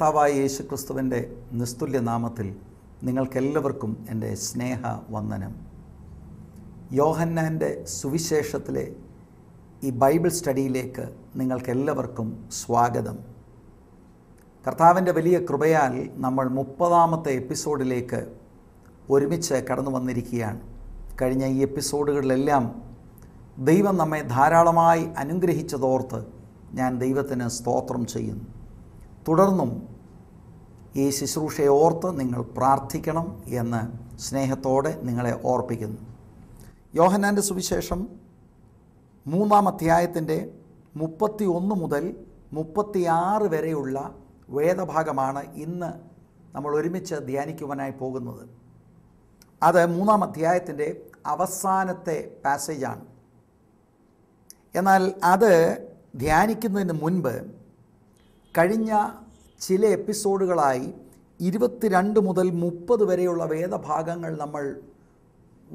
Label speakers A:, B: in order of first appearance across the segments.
A: കർത്താവായ യേശു ക്രിസ്തുവിൻ്റെ നിസ്തുല്യ നാമത്തിൽ നിങ്ങൾക്കെല്ലാവർക്കും എൻ്റെ സ്നേഹ വന്ദനം യോഹന്നാൻ്റെ സുവിശേഷത്തിലെ ഈ ബൈബിൾ സ്റ്റഡിയിലേക്ക് നിങ്ങൾക്കെല്ലാവർക്കും സ്വാഗതം കർത്താവിൻ്റെ വലിയ കൃപയാൽ നമ്മൾ മുപ്പതാമത്തെ എപ്പിസോഡിലേക്ക് ഒരുമിച്ച് കടന്നു വന്നിരിക്കുകയാണ് കഴിഞ്ഞ ഈ എപ്പിസോഡുകളിലെല്ലാം ദൈവം നമ്മെ ധാരാളമായി അനുഗ്രഹിച്ചതോർത്ത് ഞാൻ ദൈവത്തിന് സ്തോത്രം ചെയ്യുന്നു തുടർന്നും ഈ ശുശ്രൂഷയെ ഓർത്ത് നിങ്ങൾ പ്രാർത്ഥിക്കണം എന്ന് സ്നേഹത്തോടെ നിങ്ങളെ ഓർപ്പിക്കുന്നു യോഹനാൻ്റെ സുവിശേഷം മൂന്നാം അധ്യായത്തിൻ്റെ മുപ്പത്തി ഒന്ന് മുതൽ മുപ്പത്തിയാറ് വരെയുള്ള വേദഭാഗമാണ് ഇന്ന് നമ്മൾ ഒരുമിച്ച് ധ്യാനിക്കുവാനായി പോകുന്നത് അത് മൂന്നാം അധ്യായത്തിൻ്റെ അവസാനത്തെ പാസേജാണ് എന്നാൽ അത് ധ്യാനിക്കുന്നതിന് മുൻപ് കഴിഞ്ഞ ചില എപ്പിസോഡുകളായി ഇരുപത്തിരണ്ട് മുതൽ മുപ്പത് വരെയുള്ള വേദഭാഗങ്ങൾ നമ്മൾ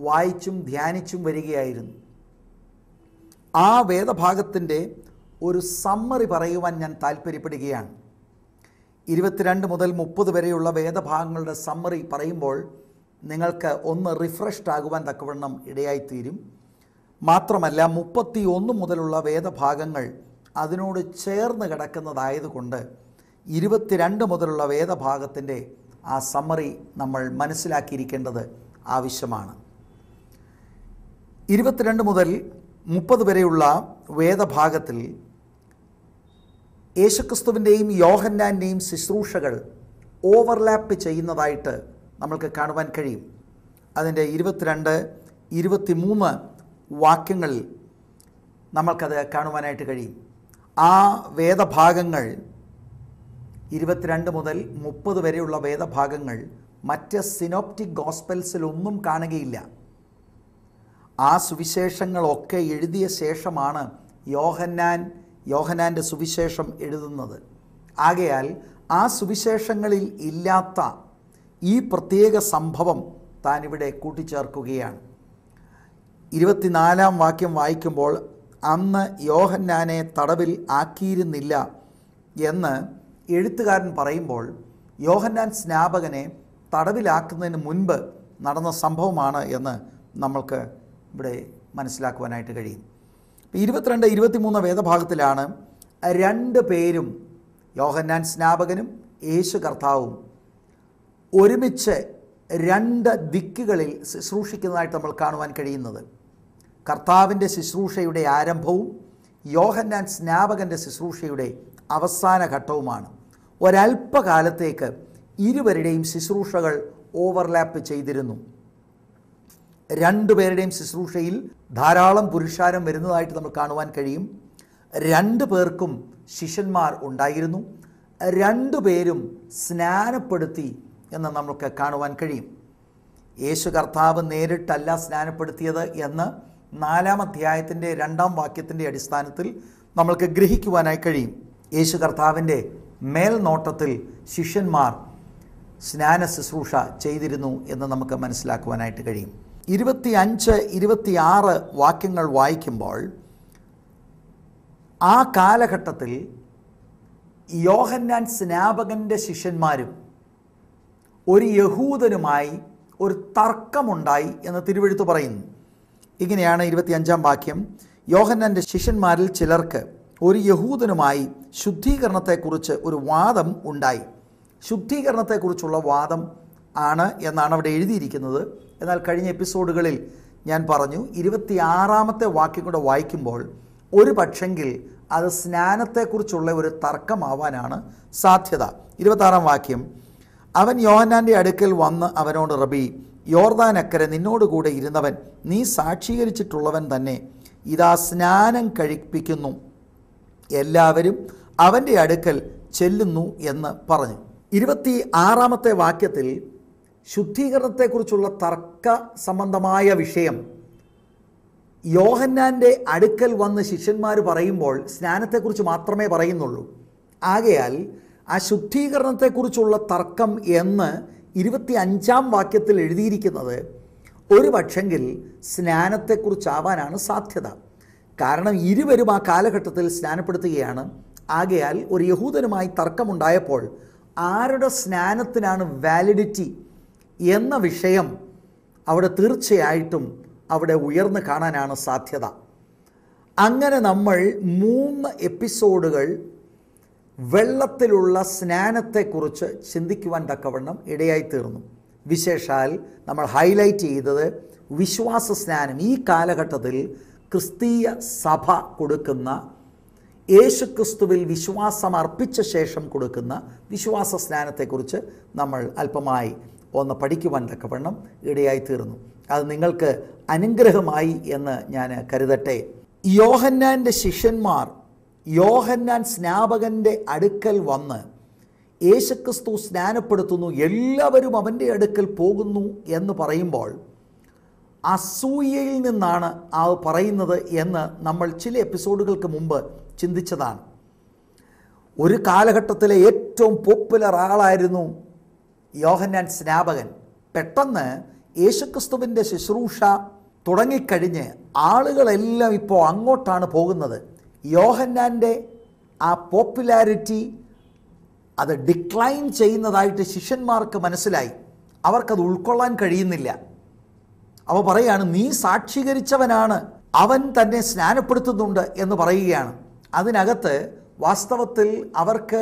A: വായിച്ചും ധ്യാനിച്ചും വരികയായിരുന്നു ആ വേദഭാഗത്തിൻ്റെ ഒരു സമ്മറി പറയുവാൻ ഞാൻ താല്പര്യപ്പെടുകയാണ് ഇരുപത്തിരണ്ട് മുതൽ മുപ്പത് വരെയുള്ള വേദഭാഗങ്ങളുടെ സമ്മറി പറയുമ്പോൾ നിങ്ങൾക്ക് ഒന്ന് റിഫ്രഷ്ഡ് ആകുവാൻ തക്കവണ്ണം ഇടയായിത്തീരും മാത്രമല്ല മുപ്പത്തി ഒന്ന് മുതലുള്ള വേദഭാഗങ്ങൾ അതിനോട് ചേർന്ന് കിടക്കുന്നതായതുകൊണ്ട് ഇരുപത്തിരണ്ട് മുതലുള്ള വേദഭാഗത്തിൻ്റെ ആ സമ്മറി നമ്മൾ മനസ്സിലാക്കിയിരിക്കേണ്ടത് ആവശ്യമാണ് ഇരുപത്തിരണ്ട് മുതൽ മുപ്പത് വരെയുള്ള വേദഭാഗത്തിൽ യേശുക്രിസ്തുവിൻ്റെയും യോഹന്നാൻ്റെയും ശുശ്രൂഷകൾ ഓവർലാപ്പ് ചെയ്യുന്നതായിട്ട് നമ്മൾക്ക് കാണുവാൻ കഴിയും അതിൻ്റെ ഇരുപത്തിരണ്ട് ഇരുപത്തിമൂന്ന് വാക്യങ്ങളിൽ നമ്മൾക്കത് കാണുവാനായിട്ട് കഴിയും ആ വേദഭാഗങ്ങൾ ഇരുപത്തിരണ്ട് മുതൽ മുപ്പത് വരെയുള്ള വേദഭാഗങ്ങൾ മറ്റ് സിനോപ്റ്റിക് ഗോസ്പെൽസിലൊന്നും കാണുകയില്ല ആ സുവിശേഷങ്ങളൊക്കെ എഴുതിയ ശേഷമാണ് യോഹന്നാൻ യോഹനാൻ്റെ സുവിശേഷം എഴുതുന്നത് ആകയാൽ ആ സുവിശേഷങ്ങളിൽ ഇല്ലാത്ത ഈ പ്രത്യേക സംഭവം താനിവിടെ കൂട്ടിച്ചേർക്കുകയാണ് ഇരുപത്തിനാലാം വാക്യം വായിക്കുമ്പോൾ അന്ന് യോഹന്നാനെ തടവിൽ ആക്കിയിരുന്നില്ല എന്ന് എഴുത്തുകാരൻ പറയുമ്പോൾ യോഹന്നാൻ സ്നാപകനെ തടവിലാക്കുന്നതിന് മുൻപ് നടന്ന സംഭവമാണ് എന്ന് നമ്മൾക്ക് ഇവിടെ മനസ്സിലാക്കുവാനായിട്ട് കഴിയും ഇരുപത്തിരണ്ട് ഇരുപത്തിമൂന്ന് വേദഭാഗത്തിലാണ് രണ്ട് പേരും യോഹന്നാൻ സ്നാപകനും യേശു കർത്താവും ഒരുമിച്ച് രണ്ട് ദിക്കുകളിൽ ശുശ്രൂഷിക്കുന്നതായിട്ട് നമ്മൾ കാണുവാൻ കഴിയുന്നത് കർത്താവിൻ്റെ ശുശ്രൂഷയുടെ ആരംഭവും യോഹന്നാൻ സ്നാപകൻ്റെ ശുശ്രൂഷയുടെ അവസാന ഘട്ടവുമാണ് ഒരല്പകാലത്തേക്ക് ഇരുവരുടെയും ശുശ്രൂഷകൾ ഓവർലാപ്പ് ചെയ്തിരുന്നു രണ്ടുപേരുടെയും ശുശ്രൂഷയിൽ ധാരാളം പുരുഷാരം വരുന്നതായിട്ട് നമ്മൾ കാണുവാൻ കഴിയും രണ്ടു പേർക്കും ശിഷ്യന്മാർ ഉണ്ടായിരുന്നു രണ്ടു പേരും സ്നാനപ്പെടുത്തി എന്ന് നമുക്ക് കാണുവാൻ കഴിയും യേശു കർത്താവ് നേരിട്ടല്ല സ്നാനപ്പെടുത്തിയത് എന്ന് നാലാം അധ്യായത്തിൻ്റെ രണ്ടാം വാക്യത്തിൻ്റെ അടിസ്ഥാനത്തിൽ നമ്മൾക്ക് ഗ്രഹിക്കുവാനായി കഴിയും യേശു കർത്താവിൻ്റെ മേൽനോട്ടത്തിൽ ശിഷ്യന്മാർ സ്നാന ശുശ്രൂഷ ചെയ്തിരുന്നു എന്ന് നമുക്ക് മനസ്സിലാക്കുവാനായിട്ട് കഴിയും ഇരുപത്തി അഞ്ച് ഇരുപത്തിയാറ് വാക്യങ്ങൾ വായിക്കുമ്പോൾ ആ കാലഘട്ടത്തിൽ യോഹന്നാൻ സ്നാപകൻ്റെ ശിഷ്യന്മാരും ഒരു യഹൂദനുമായി ഒരു തർക്കമുണ്ടായി എന്ന് തിരുവെഴുത്ത് പറയുന്നു ഇങ്ങനെയാണ് ഇരുപത്തിയഞ്ചാം വാക്യം യോഹന്നൻ്റെ ശിഷ്യന്മാരിൽ ചിലർക്ക് ഒരു യഹൂദനുമായി ശുദ്ധീകരണത്തെക്കുറിച്ച് ഒരു വാദം ഉണ്ടായി ശുദ്ധീകരണത്തെക്കുറിച്ചുള്ള വാദം ആണ് എന്നാണ് അവിടെ എഴുതിയിരിക്കുന്നത് എന്നാൽ കഴിഞ്ഞ എപ്പിസോഡുകളിൽ ഞാൻ പറഞ്ഞു ഇരുപത്തിയാറാമത്തെ വാക്യം കൂടെ വായിക്കുമ്പോൾ ഒരു പക്ഷെങ്കിൽ അത് സ്നാനത്തെക്കുറിച്ചുള്ള ഒരു തർക്കമാവാനാണ് സാധ്യത ഇരുപത്താറാം വാക്യം അവൻ യോഹന്നാൻ്റെ അടുക്കൽ വന്ന് അവനോട് റബി യോർദാനക്കരെ നിന്നോടുകൂടെ ഇരുന്നവൻ നീ സാക്ഷീകരിച്ചിട്ടുള്ളവൻ തന്നെ ഇതാ സ്നാനം കഴിപ്പിക്കുന്നു എല്ലാവരും അവൻ്റെ അടുക്കൽ ചെല്ലുന്നു എന്ന് പറഞ്ഞു ഇരുപത്തി ആറാമത്തെ വാക്യത്തിൽ ശുദ്ധീകരണത്തെക്കുറിച്ചുള്ള തർക്ക സംബന്ധമായ വിഷയം യോഹന്നാൻ്റെ അടുക്കൽ വന്ന് ശിഷ്യന്മാർ പറയുമ്പോൾ സ്നാനത്തെക്കുറിച്ച് മാത്രമേ പറയുന്നുള്ളൂ ആകയാൽ ആ ശുദ്ധീകരണത്തെക്കുറിച്ചുള്ള തർക്കം എന്ന് ഇരുപത്തി അഞ്ചാം വാക്യത്തിൽ എഴുതിയിരിക്കുന്നത് ഒരു പക്ഷെങ്കിൽ സ്നാനത്തെക്കുറിച്ചാവാനാണ് സാധ്യത കാരണം ഇരുവരും ആ കാലഘട്ടത്തിൽ സ്നാനപ്പെടുത്തുകയാണ് ആകയാൽ ഒരു യഹൂദനുമായി തർക്കമുണ്ടായപ്പോൾ ആരുടെ സ്നാനത്തിനാണ് വാലിഡിറ്റി എന്ന വിഷയം അവിടെ തീർച്ചയായിട്ടും അവിടെ ഉയർന്നു കാണാനാണ് സാധ്യത അങ്ങനെ നമ്മൾ മൂന്ന് എപ്പിസോഡുകൾ വെള്ളത്തിലുള്ള സ്നാനത്തെക്കുറിച്ച് ചിന്തിക്കുവാൻ തക്കവണ്ണം ഇടയായിത്തീർന്നു വിശേഷാൽ നമ്മൾ ഹൈലൈറ്റ് ചെയ്തത് വിശ്വാസ സ്നാനം ഈ കാലഘട്ടത്തിൽ ക്രിസ്തീയ സഭ കൊടുക്കുന്ന യേശുക്രിസ്തുവിൽ വിശ്വാസം അർപ്പിച്ച ശേഷം കൊടുക്കുന്ന വിശ്വാസ സ്നാനത്തെക്കുറിച്ച് നമ്മൾ അല്പമായി ഒന്ന് പഠിക്കുവാൻ തക്കവണ്ണം ഇടയായിത്തീർന്നു അത് നിങ്ങൾക്ക് അനുഗ്രഹമായി എന്ന് ഞാൻ കരുതട്ടെ യോഹന്നാൻ്റെ ശിഷ്യന്മാർ യോഹന്നാൻ സ്നാപകൻ്റെ അടുക്കൽ വന്ന് യേശുക്രിസ്തു സ്നാനപ്പെടുത്തുന്നു എല്ലാവരും അവൻ്റെ അടുക്കൽ പോകുന്നു എന്ന് പറയുമ്പോൾ അസൂയയിൽ നിന്നാണ് ആ പറയുന്നത് എന്ന് നമ്മൾ ചില എപ്പിസോഡുകൾക്ക് മുമ്പ് ചിന്തിച്ചതാണ് ഒരു കാലഘട്ടത്തിലെ ഏറ്റവും പോപ്പുലർ ആളായിരുന്നു യോഹന്നാൻ സ്നാപകൻ പെട്ടെന്ന് യേശുക്രിസ്തുവിൻ്റെ ശുശ്രൂഷ തുടങ്ങിക്കഴിഞ്ഞ് ആളുകളെല്ലാം ഇപ്പോൾ അങ്ങോട്ടാണ് പോകുന്നത് യോഹന്നാൻ്റെ ആ പോപ്പുലാരിറ്റി അത് ഡിക്ലൈൻ ചെയ്യുന്നതായിട്ട് ശിഷ്യന്മാർക്ക് മനസ്സിലായി അവർക്കത് ഉൾക്കൊള്ളാൻ കഴിയുന്നില്ല അവ പറയാണ് നീ സാക്ഷീകരിച്ചവനാണ് അവൻ തന്നെ സ്നാനപ്പെടുത്തുന്നുണ്ട് എന്ന് പറയുകയാണ് അതിനകത്ത് വാസ്തവത്തിൽ അവർക്ക്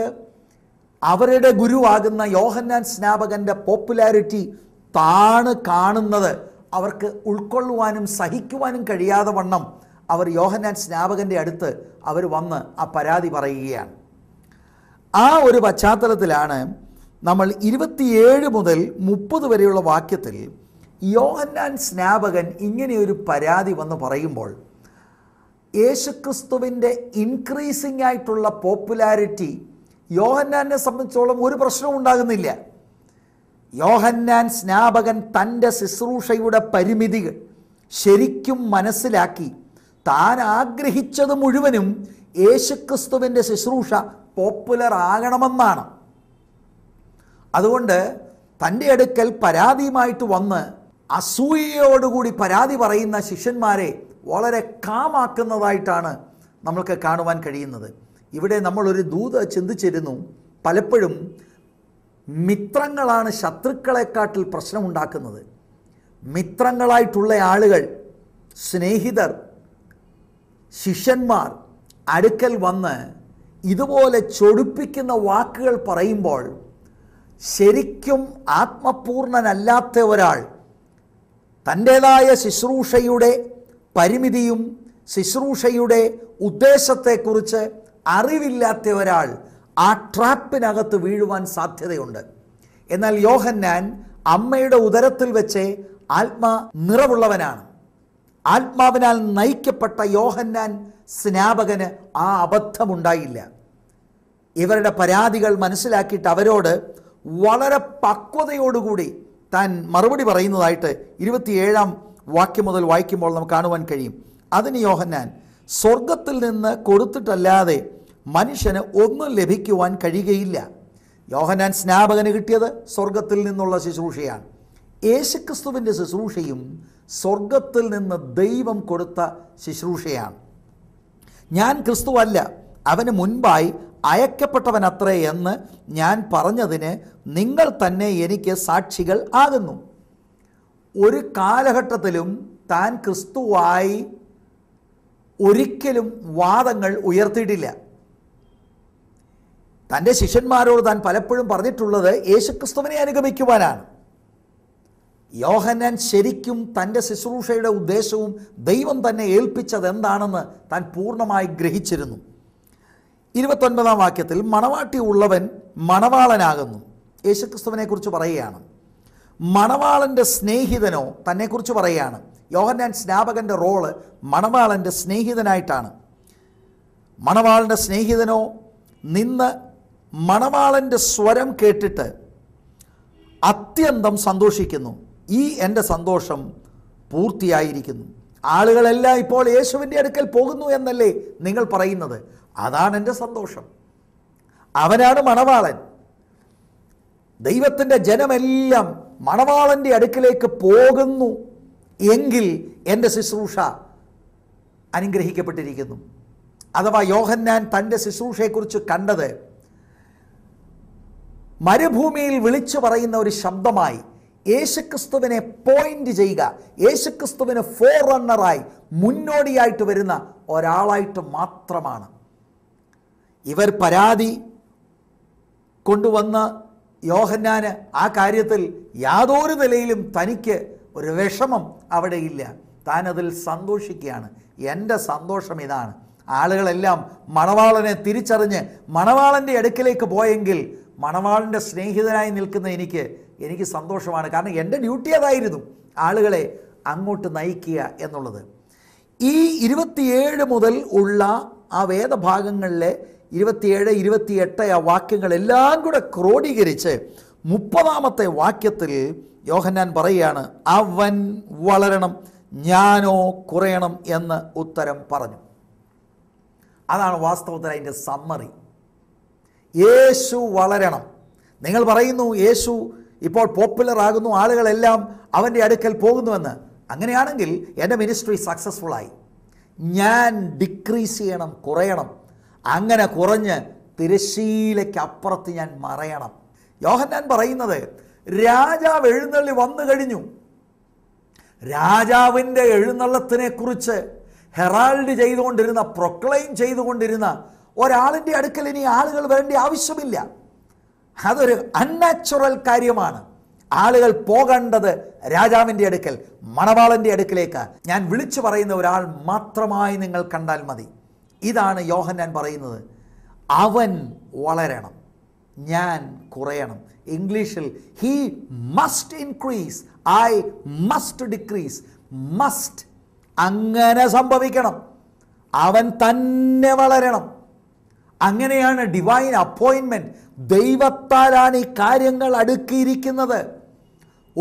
A: അവരുടെ ഗുരുവാകുന്ന യോഹന്നാൻ സ്നാപകൻ്റെ പോപ്പുലാരിറ്റി താണ് കാണുന്നത് അവർക്ക് ഉൾക്കൊള്ളുവാനും സഹിക്കുവാനും കഴിയാതെ വണ്ണം അവർ യോഹന്നാൻ സ്നാപകൻ്റെ അടുത്ത് അവർ വന്ന് ആ പരാതി പറയുകയാണ് ആ ഒരു പശ്ചാത്തലത്തിലാണ് നമ്മൾ ഇരുപത്തിയേഴ് മുതൽ മുപ്പത് വരെയുള്ള വാക്യത്തിൽ യോഹന്നാൻ സ്നാപകൻ ഇങ്ങനെയൊരു പരാതി വന്ന് പറയുമ്പോൾ യേശുക്രിസ്തുവിൻ്റെ ഇൻക്രീസിംഗ് ആയിട്ടുള്ള പോപ്പുലാരിറ്റി യോഹന്നാനെ സംബന്ധിച്ചോളം ഒരു പ്രശ്നവും ഉണ്ടാകുന്നില്ല യോഹന്നാൻ സ്നാപകൻ തൻ്റെ ശുശ്രൂഷയുടെ പരിമിതികൾ ശരിക്കും മനസ്സിലാക്കി താൻ ആഗ്രഹിച്ചത് മുഴുവനും യേശുക്രിസ്തുവിൻ്റെ ശുശ്രൂഷ പോപ്പുലർ ആകണമെന്നാണ് അതുകൊണ്ട് തൻ്റെ അടുക്കൽ പരാതിയുമായിട്ട് വന്ന് അസൂയയോടുകൂടി പരാതി പറയുന്ന ശിഷ്യന്മാരെ വളരെ കാമാക്കുന്നതായിട്ടാണ് നമ്മൾക്ക് കാണുവാൻ കഴിയുന്നത് ഇവിടെ നമ്മളൊരു ദൂത ചിന്തിച്ചിരുന്നു പലപ്പോഴും മിത്രങ്ങളാണ് ശത്രുക്കളെക്കാട്ടിൽ പ്രശ്നമുണ്ടാക്കുന്നത് മിത്രങ്ങളായിട്ടുള്ള ആളുകൾ സ്നേഹിതർ ശിഷ്യന്മാർ അടുക്കൽ വന്ന് ഇതുപോലെ ചൊടിപ്പിക്കുന്ന വാക്കുകൾ പറയുമ്പോൾ ശരിക്കും ആത്മപൂർണനല്ലാത്ത ഒരാൾ തൻ്റേതായ ശുശ്രൂഷയുടെ പരിമിതിയും ശുശ്രൂഷയുടെ ഉദ്ദേശത്തെക്കുറിച്ച് അറിവില്ലാത്ത ഒരാൾ ആ ട്രാപ്പിനകത്ത് വീഴുവാൻ സാധ്യതയുണ്ട് എന്നാൽ യോഹന്നാൻ അമ്മയുടെ ഉദരത്തിൽ വെച്ച് ആത്മ നിറവുള്ളവനാണ് ആത്മാവിനാൽ നയിക്കപ്പെട്ട യോഹന്നാൻ സ്നാപകന് ആ അബദ്ധമുണ്ടായില്ല ഇവരുടെ പരാതികൾ മനസ്സിലാക്കിയിട്ട് അവരോട് വളരെ പക്വതയോടുകൂടി താൻ മറുപടി പറയുന്നതായിട്ട് ഇരുപത്തിയേഴാം വാക്യം മുതൽ വായിക്കുമ്പോൾ നമുക്ക് കാണുവാൻ കഴിയും അതിന് യോഹന്നാൻ സ്വർഗത്തിൽ നിന്ന് കൊടുത്തിട്ടല്ലാതെ മനുഷ്യന് ഒന്നും ലഭിക്കുവാൻ കഴിയുകയില്ല യോഹനാൻ സ്നാപകന് കിട്ടിയത് സ്വർഗത്തിൽ നിന്നുള്ള ശുശ്രൂഷയാണ് യേശുക്രിസ്തുവിൻ്റെ ശുശ്രൂഷയും സ്വർഗത്തിൽ നിന്ന് ദൈവം കൊടുത്ത ശുശ്രൂഷയാണ് ഞാൻ ക്രിസ്തുവല്ല അവന് മുൻപായി അയക്കപ്പെട്ടവനത്രേ എന്ന് ഞാൻ പറഞ്ഞതിന് നിങ്ങൾ തന്നെ എനിക്ക് സാക്ഷികൾ ആകുന്നു ഒരു കാലഘട്ടത്തിലും താൻ ക്രിസ്തുവായി ഒരിക്കലും വാദങ്ങൾ ഉയർത്തിയിട്ടില്ല തൻ്റെ ശിഷ്യന്മാരോട് താൻ പലപ്പോഴും പറഞ്ഞിട്ടുള്ളത് യേശുക്രിസ്തുവിനെ അനുഗമിക്കുവാനാണ് യോഹന്നാൻ ശരിക്കും തൻ്റെ ശുശ്രൂഷയുടെ ഉദ്ദേശവും ദൈവം തന്നെ ഏൽപ്പിച്ചത് എന്താണെന്ന് താൻ പൂർണ്ണമായി ഗ്രഹിച്ചിരുന്നു ഇരുപത്തൊൻപതാം വാക്യത്തിൽ മണവാട്ടി ഉള്ളവൻ മണവാളനാകുന്നു യേശുക്രിസ്തുവിനെക്കുറിച്ച് പറയുകയാണ് മണവാളൻ്റെ സ്നേഹിതനോ തന്നെക്കുറിച്ച് പറയുകയാണ് യോഹന്നാൻ സ്നാപകൻ്റെ റോള് മണവാളൻ്റെ സ്നേഹിതനായിട്ടാണ് മണവാളൻ്റെ സ്നേഹിതനോ നിന്ന് മണവാളൻ്റെ സ്വരം കേട്ടിട്ട് അത്യന്തം സന്തോഷിക്കുന്നു ഈ എൻ്റെ സന്തോഷം പൂർത്തിയായിരിക്കുന്നു ആളുകളെല്ലാം ഇപ്പോൾ യേശുവിൻ്റെ അടുക്കൽ പോകുന്നു എന്നല്ലേ നിങ്ങൾ പറയുന്നത് അതാണ് എൻ്റെ സന്തോഷം അവനാണ് മണവാളൻ ദൈവത്തിൻ്റെ ജനമെല്ലാം മണവാളൻ്റെ അടുക്കിലേക്ക് പോകുന്നു എങ്കിൽ എൻ്റെ ശുശ്രൂഷ അനുഗ്രഹിക്കപ്പെട്ടിരിക്കുന്നു അഥവാ യോഹന്നാൻ തൻ്റെ ശുശ്രൂഷയെക്കുറിച്ച് കണ്ടത് മരുഭൂമിയിൽ വിളിച്ചു പറയുന്ന ഒരു ശബ്ദമായി യേശുക്രിസ്തുവിനെ പോയിന്റ് ചെയ്യുക യേശുക്രിസ്തുവിന് ഫോർ റണ്ണറായി മുന്നോടിയായിട്ട് വരുന്ന ഒരാളായിട്ട് മാത്രമാണ് ഇവർ പരാതി കൊണ്ടുവന്ന് യോഹന്നാന് ആ കാര്യത്തിൽ യാതൊരു നിലയിലും തനിക്ക് ഒരു വിഷമം അവിടെയില്ല താനതിൽ സന്തോഷിക്കുകയാണ് എൻ്റെ സന്തോഷം ഇതാണ് ആളുകളെല്ലാം മണവാളനെ തിരിച്ചറിഞ്ഞ് മണവാളൻ്റെ അടുക്കിലേക്ക് പോയെങ്കിൽ മണവാളൻ്റെ സ്നേഹിതനായി നിൽക്കുന്ന എനിക്ക് എനിക്ക് സന്തോഷമാണ് കാരണം എൻ്റെ ഡ്യൂട്ടി അതായിരുന്നു ആളുകളെ അങ്ങോട്ട് നയിക്കുക എന്നുള്ളത് ഈ ഇരുപത്തിയേഴ് മുതൽ ഉള്ള ആ വേദഭാഗങ്ങളിലെ ഇരുപത്തിയേഴ് ഇരുപത്തിയെട്ട് ആ വാക്യങ്ങളെല്ലാം കൂടെ ക്രോഡീകരിച്ച് മുപ്പതാമത്തെ വാക്യത്തിൽ യോഹന്നാൻ പറയുകയാണ് അവൻ വളരണം ഞാനോ കുറയണം എന്ന് ഉത്തരം പറഞ്ഞു അതാണ് വാസ്തവത്തിൽ അതിൻ്റെ സമ്മറി യേശു വളരണം നിങ്ങൾ പറയുന്നു യേശു ഇപ്പോൾ പോപ്പുലർ ആകുന്നു ആളുകളെല്ലാം അവൻ്റെ അടുക്കൽ പോകുന്നുവെന്ന് അങ്ങനെയാണെങ്കിൽ എൻ്റെ മിനിസ്ട്രി സക്സസ്ഫുള്ളായി ഞാൻ ഡിക്രീസ് ചെയ്യണം കുറയണം അങ്ങനെ കുറഞ്ഞ് അപ്പുറത്ത് ഞാൻ മറയണം യോഹന്നാൻ പറയുന്നത് രാജാവ് എഴുന്നള്ളി വന്നു കഴിഞ്ഞു രാജാവിൻ്റെ എഴുന്നള്ളത്തിനെക്കുറിച്ച് ഹെറാൾഡ് ചെയ്തുകൊണ്ടിരുന്ന പ്രൊക്ലെയിം ചെയ്തുകൊണ്ടിരുന്ന ഒരാളിൻ്റെ അടുക്കൽ ഇനി ആളുകൾ വരേണ്ട ആവശ്യമില്ല അതൊരു അൺനാച്ചുറൽ കാര്യമാണ് ആളുകൾ പോകേണ്ടത് രാജാവിൻ്റെ അടുക്കൽ മണവാളൻ്റെ അടുക്കലേക്ക് ഞാൻ വിളിച്ചു പറയുന്ന ഒരാൾ മാത്രമായി നിങ്ങൾ കണ്ടാൽ മതി ഇതാണ് യോഹന്നാൻ പറയുന്നത് അവൻ വളരണം ഞാൻ കുറയണം ഇംഗ്ലീഷിൽ he must increase I must decrease must അങ്ങനെ സംഭവിക്കണം അവൻ തന്നെ വളരണം അങ്ങനെയാണ് ഡിവൈൻ അപ്പോയിൻമെൻറ്റ് ദൈവത്താലാണ് ഈ കാര്യങ്ങൾ അടുക്കിയിരിക്കുന്നത്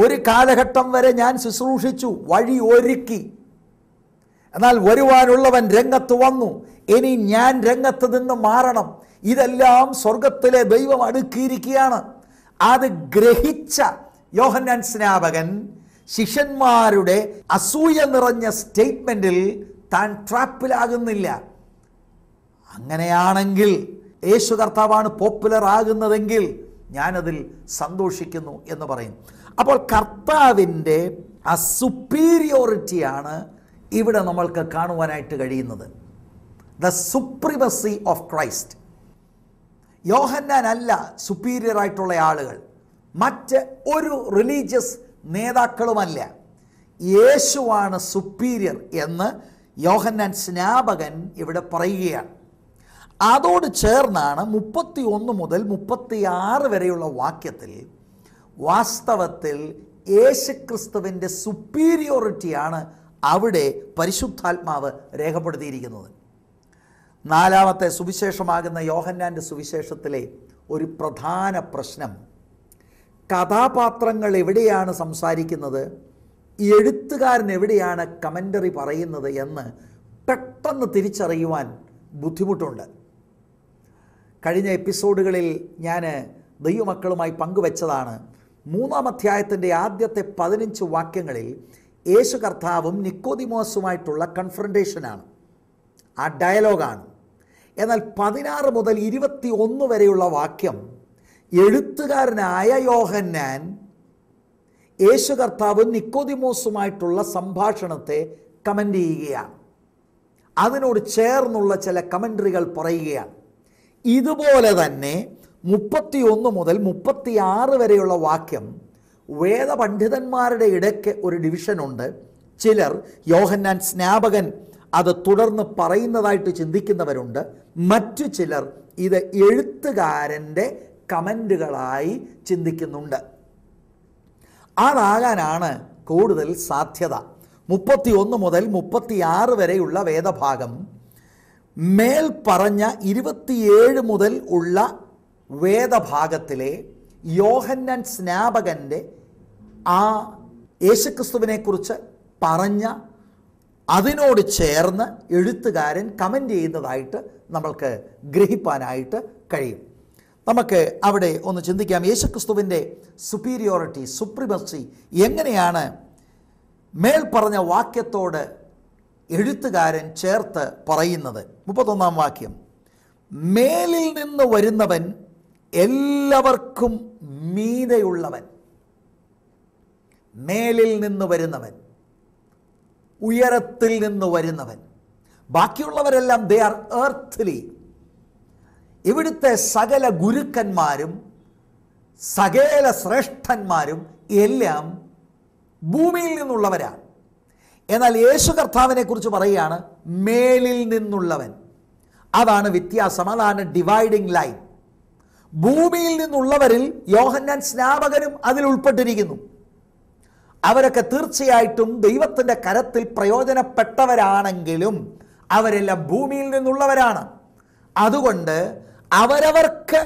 A: ഒരു കാലഘട്ടം വരെ ഞാൻ ശുശ്രൂഷിച്ചു വഴി ഒരുക്കി എന്നാൽ വരുവാനുള്ളവൻ രംഗത്ത് വന്നു ഇനി ഞാൻ രംഗത്ത് നിന്ന് മാറണം ഇതെല്ലാം സ്വർഗത്തിലെ ദൈവം അടുക്കിയിരിക്കുകയാണ് അത് ഗ്രഹിച്ച യോഹന്നാൻ സ്നാപകൻ ശിഷ്യന്മാരുടെ അസൂയ നിറഞ്ഞ സ്റ്റേറ്റ്മെൻറ്റിൽ താൻ ട്രാപ്പിലാകുന്നില്ല അങ്ങനെയാണെങ്കിൽ യേശു കർത്താവാണ് പോപ്പുലർ ആകുന്നതെങ്കിൽ ഞാനതിൽ സന്തോഷിക്കുന്നു എന്ന് പറയും അപ്പോൾ കർത്താവിൻ്റെ ആ സുപ്പീരിയോറിറ്റിയാണ് ഇവിടെ നമ്മൾക്ക് കാണുവാനായിട്ട് കഴിയുന്നത് the supremacy of Christ Yohannan അല്ല ആയിട്ടുള്ള ആളുകൾ മറ്റ് ഒരു റിലീജിയസ് നേതാക്കളുമല്ല യേശുവാണ് സുപ്പീരിയർ എന്ന് യോഹന്നാൻ സ്നാപകൻ ഇവിടെ പറയുകയാണ് അതോട് ചേർന്നാണ് മുപ്പത്തി ഒന്ന് മുതൽ ആറ് വരെയുള്ള വാക്യത്തിൽ വാസ്തവത്തിൽ യേശുക്രിസ്തുവിൻ്റെ സുപ്പീരിയോറിറ്റിയാണ് അവിടെ പരിശുദ്ധാത്മാവ് രേഖപ്പെടുത്തിയിരിക്കുന്നത് നാലാമത്തെ സുവിശേഷമാകുന്ന യോഹന്നാൻ്റെ സുവിശേഷത്തിലെ ഒരു പ്രധാന പ്രശ്നം കഥാപാത്രങ്ങൾ എവിടെയാണ് സംസാരിക്കുന്നത് എഴുത്തുകാരൻ എവിടെയാണ് കമൻ്ററി പറയുന്നത് എന്ന് പെട്ടെന്ന് തിരിച്ചറിയുവാൻ ബുദ്ധിമുട്ടുണ്ട് കഴിഞ്ഞ എപ്പിസോഡുകളിൽ ഞാൻ ദൈവമക്കളുമായി പങ്കുവച്ചതാണ് മൂന്നാം അധ്യായത്തിൻ്റെ ആദ്യത്തെ പതിനഞ്ച് വാക്യങ്ങളിൽ യേശു കർത്താവും നിക്കോതിമോസുമായിട്ടുള്ള കൺഫ്രണ്ടേഷനാണ് ആ ഡയലോഗാണ് എന്നാൽ പതിനാറ് മുതൽ ഇരുപത്തി ഒന്ന് വരെയുള്ള വാക്യം എഴുത്തുകാരനായ യോഹന്നാൻ യേശു കർത്താവും നിക്കോതിമോസുമായിട്ടുള്ള സംഭാഷണത്തെ കമൻ്റ് ചെയ്യുകയാണ് അതിനോട് ചേർന്നുള്ള ചില കമൻ്ററികൾ പറയുകയാണ് ഇതുപോലെ തന്നെ മുപ്പത്തിയൊന്ന് മുതൽ മുപ്പത്തിയാറ് വരെയുള്ള വാക്യം വേദപണ്ഡിതന്മാരുടെ ഇടയ്ക്ക് ഒരു ഡിവിഷനുണ്ട് ചിലർ യോഹന്നാൻ സ്നാപകൻ അത് തുടർന്ന് പറയുന്നതായിട്ട് ചിന്തിക്കുന്നവരുണ്ട് മറ്റു ചിലർ ഇത് എഴുത്തുകാരൻ്റെ കമൻറ്റുകളായി ചിന്തിക്കുന്നുണ്ട് അതാകാനാണ് കൂടുതൽ സാധ്യത മുപ്പത്തിയൊന്ന് മുതൽ മുപ്പത്തിയാറ് വരെയുള്ള വേദഭാഗം മേൽ പറഞ്ഞ ഇരുപത്തിയേഴ് മുതൽ ഉള്ള വേദഭാഗത്തിലെ യോഹന്നൻ സ്നാപകൻ്റെ ആ യേശുക്രിസ്തുവിനെക്കുറിച്ച് പറഞ്ഞ അതിനോട് ചേർന്ന് എഴുത്തുകാരൻ കമൻ്റ് ചെയ്യുന്നതായിട്ട് നമ്മൾക്ക് ഗ്രഹിപ്പാനായിട്ട് കഴിയും നമുക്ക് അവിടെ ഒന്ന് ചിന്തിക്കാം യേശുക്രിസ്തുവിൻ്റെ സുപ്പീരിയോറിറ്റി സുപ്രിമസി എങ്ങനെയാണ് മേൽ പറഞ്ഞ വാക്യത്തോട് എഴുത്തുകാരൻ ചേർത്ത് പറയുന്നത് മുപ്പത്തൊന്നാം വാക്യം മേലിൽ നിന്ന് വരുന്നവൻ എല്ലാവർക്കും മീതയുള്ളവൻ മേലിൽ നിന്ന് വരുന്നവൻ ഉയരത്തിൽ നിന്ന് വരുന്നവൻ ബാക്കിയുള്ളവരെല്ലാം ദേ ആർ ഏർത്ത്ലി ഇവിടുത്തെ സകല ഗുരുക്കന്മാരും സകല ശ്രേഷ്ഠന്മാരും എല്ലാം ഭൂമിയിൽ നിന്നുള്ളവരാണ് എന്നാൽ യേശു കർത്താവിനെ കുറിച്ച് പറയുകയാണ് മേലിൽ നിന്നുള്ളവൻ അതാണ് വ്യത്യാസം അതാണ് ഡിവൈഡിങ് ലൈൻ ഭൂമിയിൽ നിന്നുള്ളവരിൽ യോഹന്നാൻ സ്നാപകനും അതിൽ ഉൾപ്പെട്ടിരിക്കുന്നു അവരൊക്കെ തീർച്ചയായിട്ടും ദൈവത്തിൻ്റെ കരത്തിൽ പ്രയോജനപ്പെട്ടവരാണെങ്കിലും അവരെല്ലാം ഭൂമിയിൽ നിന്നുള്ളവരാണ് അതുകൊണ്ട് അവരവർക്ക്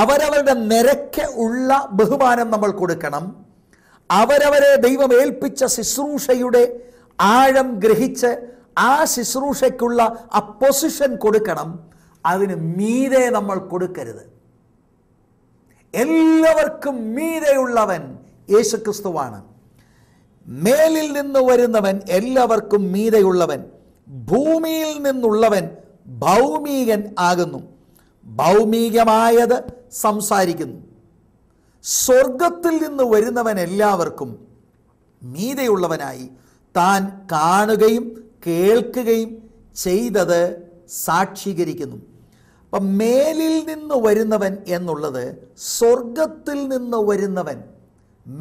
A: അവരവരുടെ നിരക്ക് ഉള്ള ബഹുമാനം നമ്മൾ കൊടുക്കണം അവരവരെ ദൈവം ഏൽപ്പിച്ച ശുശ്രൂഷയുടെ ആഴം ഗ്രഹിച്ച് ആ ശുശ്രൂഷയ്ക്കുള്ള ആ പൊസിഷൻ കൊടുക്കണം അതിന് മീതെ നമ്മൾ കൊടുക്കരുത് എല്ലാവർക്കും മീതെയുള്ളവൻ യേശുക്രിസ്തുവാണ് മേലിൽ നിന്ന് വരുന്നവൻ എല്ലാവർക്കും മീതെയുള്ളവൻ ഭൂമിയിൽ നിന്നുള്ളവൻ ഭൗമികൻ ആകുന്നു ഭൗമികമായത് സംസാരിക്കുന്നു സ്വർഗത്തിൽ നിന്ന് വരുന്നവൻ എല്ലാവർക്കും മീതയുള്ളവനായി താൻ കാണുകയും കേൾക്കുകയും ചെയ്തത് സാക്ഷീകരിക്കുന്നു അപ്പം മേലിൽ നിന്ന് വരുന്നവൻ എന്നുള്ളത് സ്വർഗത്തിൽ നിന്ന് വരുന്നവൻ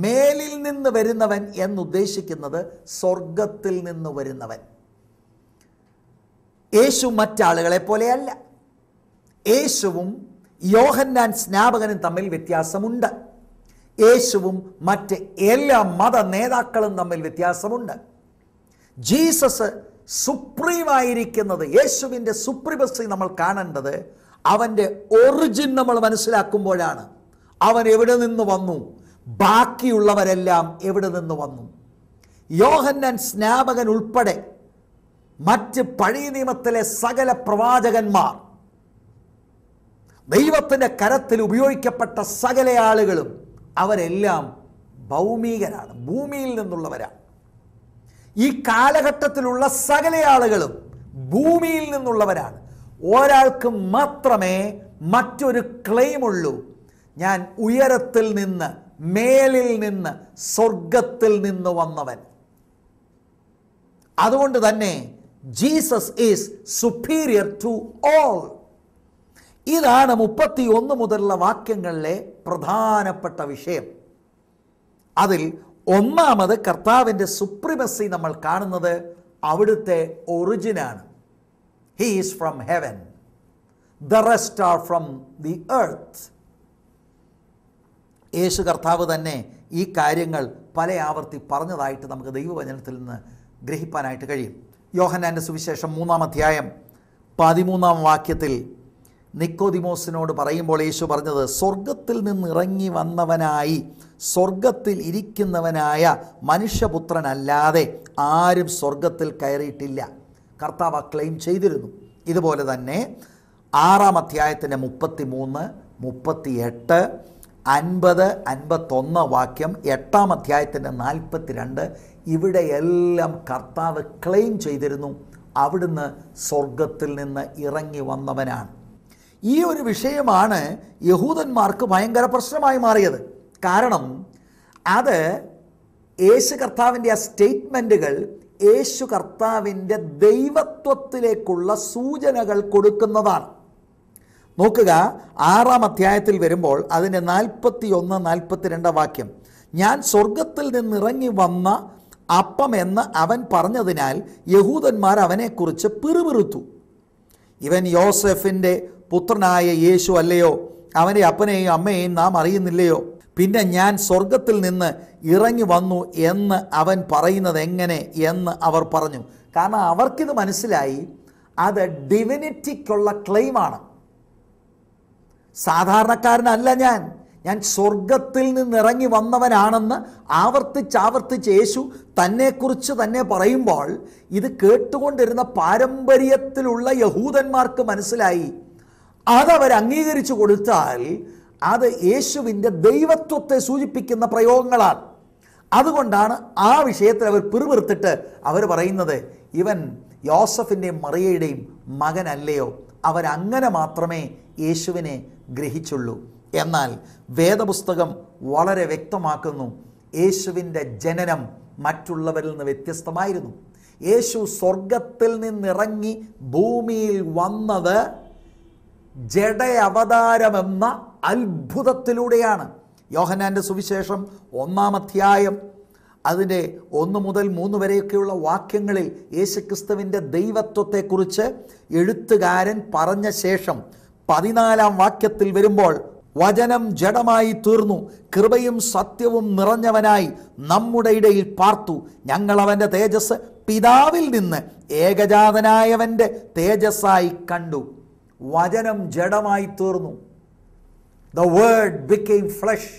A: മേലിൽ നിന്ന് വരുന്നവൻ എന്നുദ്ദേശിക്കുന്നത് സ്വർഗത്തിൽ നിന്ന് വരുന്നവൻ യേശു മറ്റാളുകളെ പോലെയല്ല യേശുവും യോഹന്നാൻ സ്നാപകനും തമ്മിൽ വ്യത്യാസമുണ്ട് യേശുവും മറ്റ് എല്ലാ മത നേതാക്കളും തമ്മിൽ വ്യത്യാസമുണ്ട് ജീസസ് സുപ്രീമായിരിക്കുന്നത് യേശുവിൻ്റെ സുപ്രീമസി നമ്മൾ കാണേണ്ടത് അവൻ്റെ ഒറിജിൻ നമ്മൾ മനസ്സിലാക്കുമ്പോഴാണ് അവൻ എവിടെ നിന്ന് വന്നു ബാക്കിയുള്ളവരെല്ലാം എവിടെ നിന്ന് വന്നു യോഹന്നൻ സ്നാപകൻ ഉൾപ്പെടെ മറ്റ് പഴയ നിയമത്തിലെ സകല പ്രവാചകന്മാർ ദൈവത്തിൻ്റെ കരത്തിൽ ഉപയോഗിക്കപ്പെട്ട സകല ആളുകളും അവരെല്ലാം ഭൗമികരാണ് ഭൂമിയിൽ നിന്നുള്ളവരാണ് ഈ കാലഘട്ടത്തിലുള്ള സകല ആളുകളും ഭൂമിയിൽ നിന്നുള്ളവരാണ് ഒരാൾക്ക് മാത്രമേ മറ്റൊരു ക്ലെയിമുള്ളൂ ഞാൻ ഉയരത്തിൽ നിന്ന് മേലിൽ നിന്ന് സ്വർഗത്തിൽ നിന്ന് വന്നവൻ അതുകൊണ്ട് തന്നെ Jesus is superior to all ഇതാണ് മുപ്പത്തി ഒന്ന് മുതലുള്ള വാക്യങ്ങളിലെ പ്രധാനപ്പെട്ട വിഷയം അതിൽ ഒന്നാമത് കർത്താവിൻ്റെ സുപ്രിമസി നമ്മൾ കാണുന്നത് അവിടുത്തെ ഒറിജിനാണ് he's from heaven the rest are from the earth Yesu കർത്താവ് തന്നെ ഈ കാര്യങ്ങൾ പല ആവർത്തി പറഞ്ഞതായിട്ട് നമുക്ക് ദൈവവചനത്തിൽ നിന്ന് ഗ്രഹിപ്പാനായിട്ട് കഴിയും യോഹനാൻ്റെ സുവിശേഷം മൂന്നാം അധ്യായം പതിമൂന്നാം വാക്യത്തിൽ നിക്കോതിമോസിനോട് പറയുമ്പോൾ യേശു പറഞ്ഞത് സ്വർഗത്തിൽ ഇറങ്ങി വന്നവനായി സ്വർഗത്തിൽ ഇരിക്കുന്നവനായ മനുഷ്യപുത്രനല്ലാതെ ആരും സ്വർഗത്തിൽ കയറിയിട്ടില്ല കർത്താവ് ക്ലെയിം ചെയ്തിരുന്നു ഇതുപോലെ തന്നെ ആറാം അധ്യായത്തിൻ്റെ മുപ്പത്തി മൂന്ന് മുപ്പത്തി എട്ട് അൻപത് അൻപത്തൊന്ന് വാക്യം എട്ടാം അധ്യായത്തിൻ്റെ രണ്ട് ഇവിടെയെല്ലാം കർത്താവ് ക്ലെയിം ചെയ്തിരുന്നു അവിടുന്ന് സ്വർഗത്തിൽ നിന്ന് ഇറങ്ങി വന്നവനാണ് ഈ ഒരു വിഷയമാണ് യഹൂദന്മാർക്ക് ഭയങ്കര പ്രശ്നമായി മാറിയത് കാരണം അത് യേശു കർത്താവിൻ്റെ ആ സ്റ്റേറ്റ്മെൻറ്റുകൾ യേശു കർത്താവിൻ്റെ ദൈവത്വത്തിലേക്കുള്ള സൂചനകൾ കൊടുക്കുന്നതാണ് നോക്കുക ആറാം അധ്യായത്തിൽ വരുമ്പോൾ അതിൻ്റെ നാൽപ്പത്തി ഒന്ന് നാൽപ്പത്തിരണ്ട് വാക്യം ഞാൻ സ്വർഗത്തിൽ നിന്നിറങ്ങി വന്ന അപ്പം എന്ന് അവൻ പറഞ്ഞതിനാൽ യഹൂദന്മാർ അവനെക്കുറിച്ച് പിറുപിറുത്തു ഇവൻ യോസെഫിൻ്റെ പുത്രനായ യേശു അല്ലയോ അവൻ്റെ അപ്പനെയും അമ്മയെയും നാം അറിയുന്നില്ലയോ പിന്നെ ഞാൻ സ്വർഗത്തിൽ നിന്ന് ഇറങ്ങി വന്നു എന്ന് അവൻ പറയുന്നത് എങ്ങനെ എന്ന് അവർ പറഞ്ഞു കാരണം അവർക്കിത് മനസ്സിലായി അത് ഡിവിനിറ്റിക്കുള്ള ക്ലെയിമാണ് സാധാരണക്കാരനല്ല ഞാൻ ഞാൻ സ്വർഗത്തിൽ ഇറങ്ങി വന്നവനാണെന്ന് ആവർത്തിച്ച് ആവർത്തിച്ച് യേശു തന്നെക്കുറിച്ച് തന്നെ പറയുമ്പോൾ ഇത് കേട്ടുകൊണ്ടിരുന്ന പാരമ്പര്യത്തിലുള്ള യഹൂദന്മാർക്ക് മനസ്സിലായി അതവർ അംഗീകരിച്ചു കൊടുത്താൽ അത് യേശുവിൻ്റെ ദൈവത്വത്തെ സൂചിപ്പിക്കുന്ന പ്രയോഗങ്ങളാണ് അതുകൊണ്ടാണ് ആ വിഷയത്തിൽ അവർ പിറുപിറുത്തിട്ട് അവർ പറയുന്നത് ഇവൻ യോസഫിൻ്റെയും മറിയയുടെയും മകനല്ലയോ അവരങ്ങനെ മാത്രമേ യേശുവിനെ ഗ്രഹിച്ചുള്ളൂ എന്നാൽ വേദപുസ്തകം വളരെ വ്യക്തമാക്കുന്നു യേശുവിൻ്റെ ജനനം മറ്റുള്ളവരിൽ നിന്ന് വ്യത്യസ്തമായിരുന്നു യേശു സ്വർഗത്തിൽ നിന്നിറങ്ങി ഭൂമിയിൽ വന്നത് എന്ന അത്ഭുതത്തിലൂടെയാണ് യോഹനാൻ്റെ സുവിശേഷം ഒന്നാം അധ്യായം അതിൻ്റെ ഒന്ന് മുതൽ മൂന്ന് വരെയൊക്കെയുള്ള വാക്യങ്ങളിൽ യേശുക്രിസ്തുവിൻ്റെ ദൈവത്വത്തെക്കുറിച്ച് എഴുത്തുകാരൻ പറഞ്ഞ ശേഷം പതിനാലാം വാക്യത്തിൽ വരുമ്പോൾ വചനം ജഡമായി തീർന്നു കൃപയും സത്യവും നിറഞ്ഞവനായി നമ്മുടെ ഇടയിൽ പാർത്തു ഞങ്ങൾ അവൻ്റെ തേജസ് പിതാവിൽ നിന്ന് ഏകജാതനായവൻ്റെ തേജസ്സായി കണ്ടു വചനം ജഡമായി തീർന്നു ദ വേർഡ് ബിക്കെയിം ഫ്ലഷ്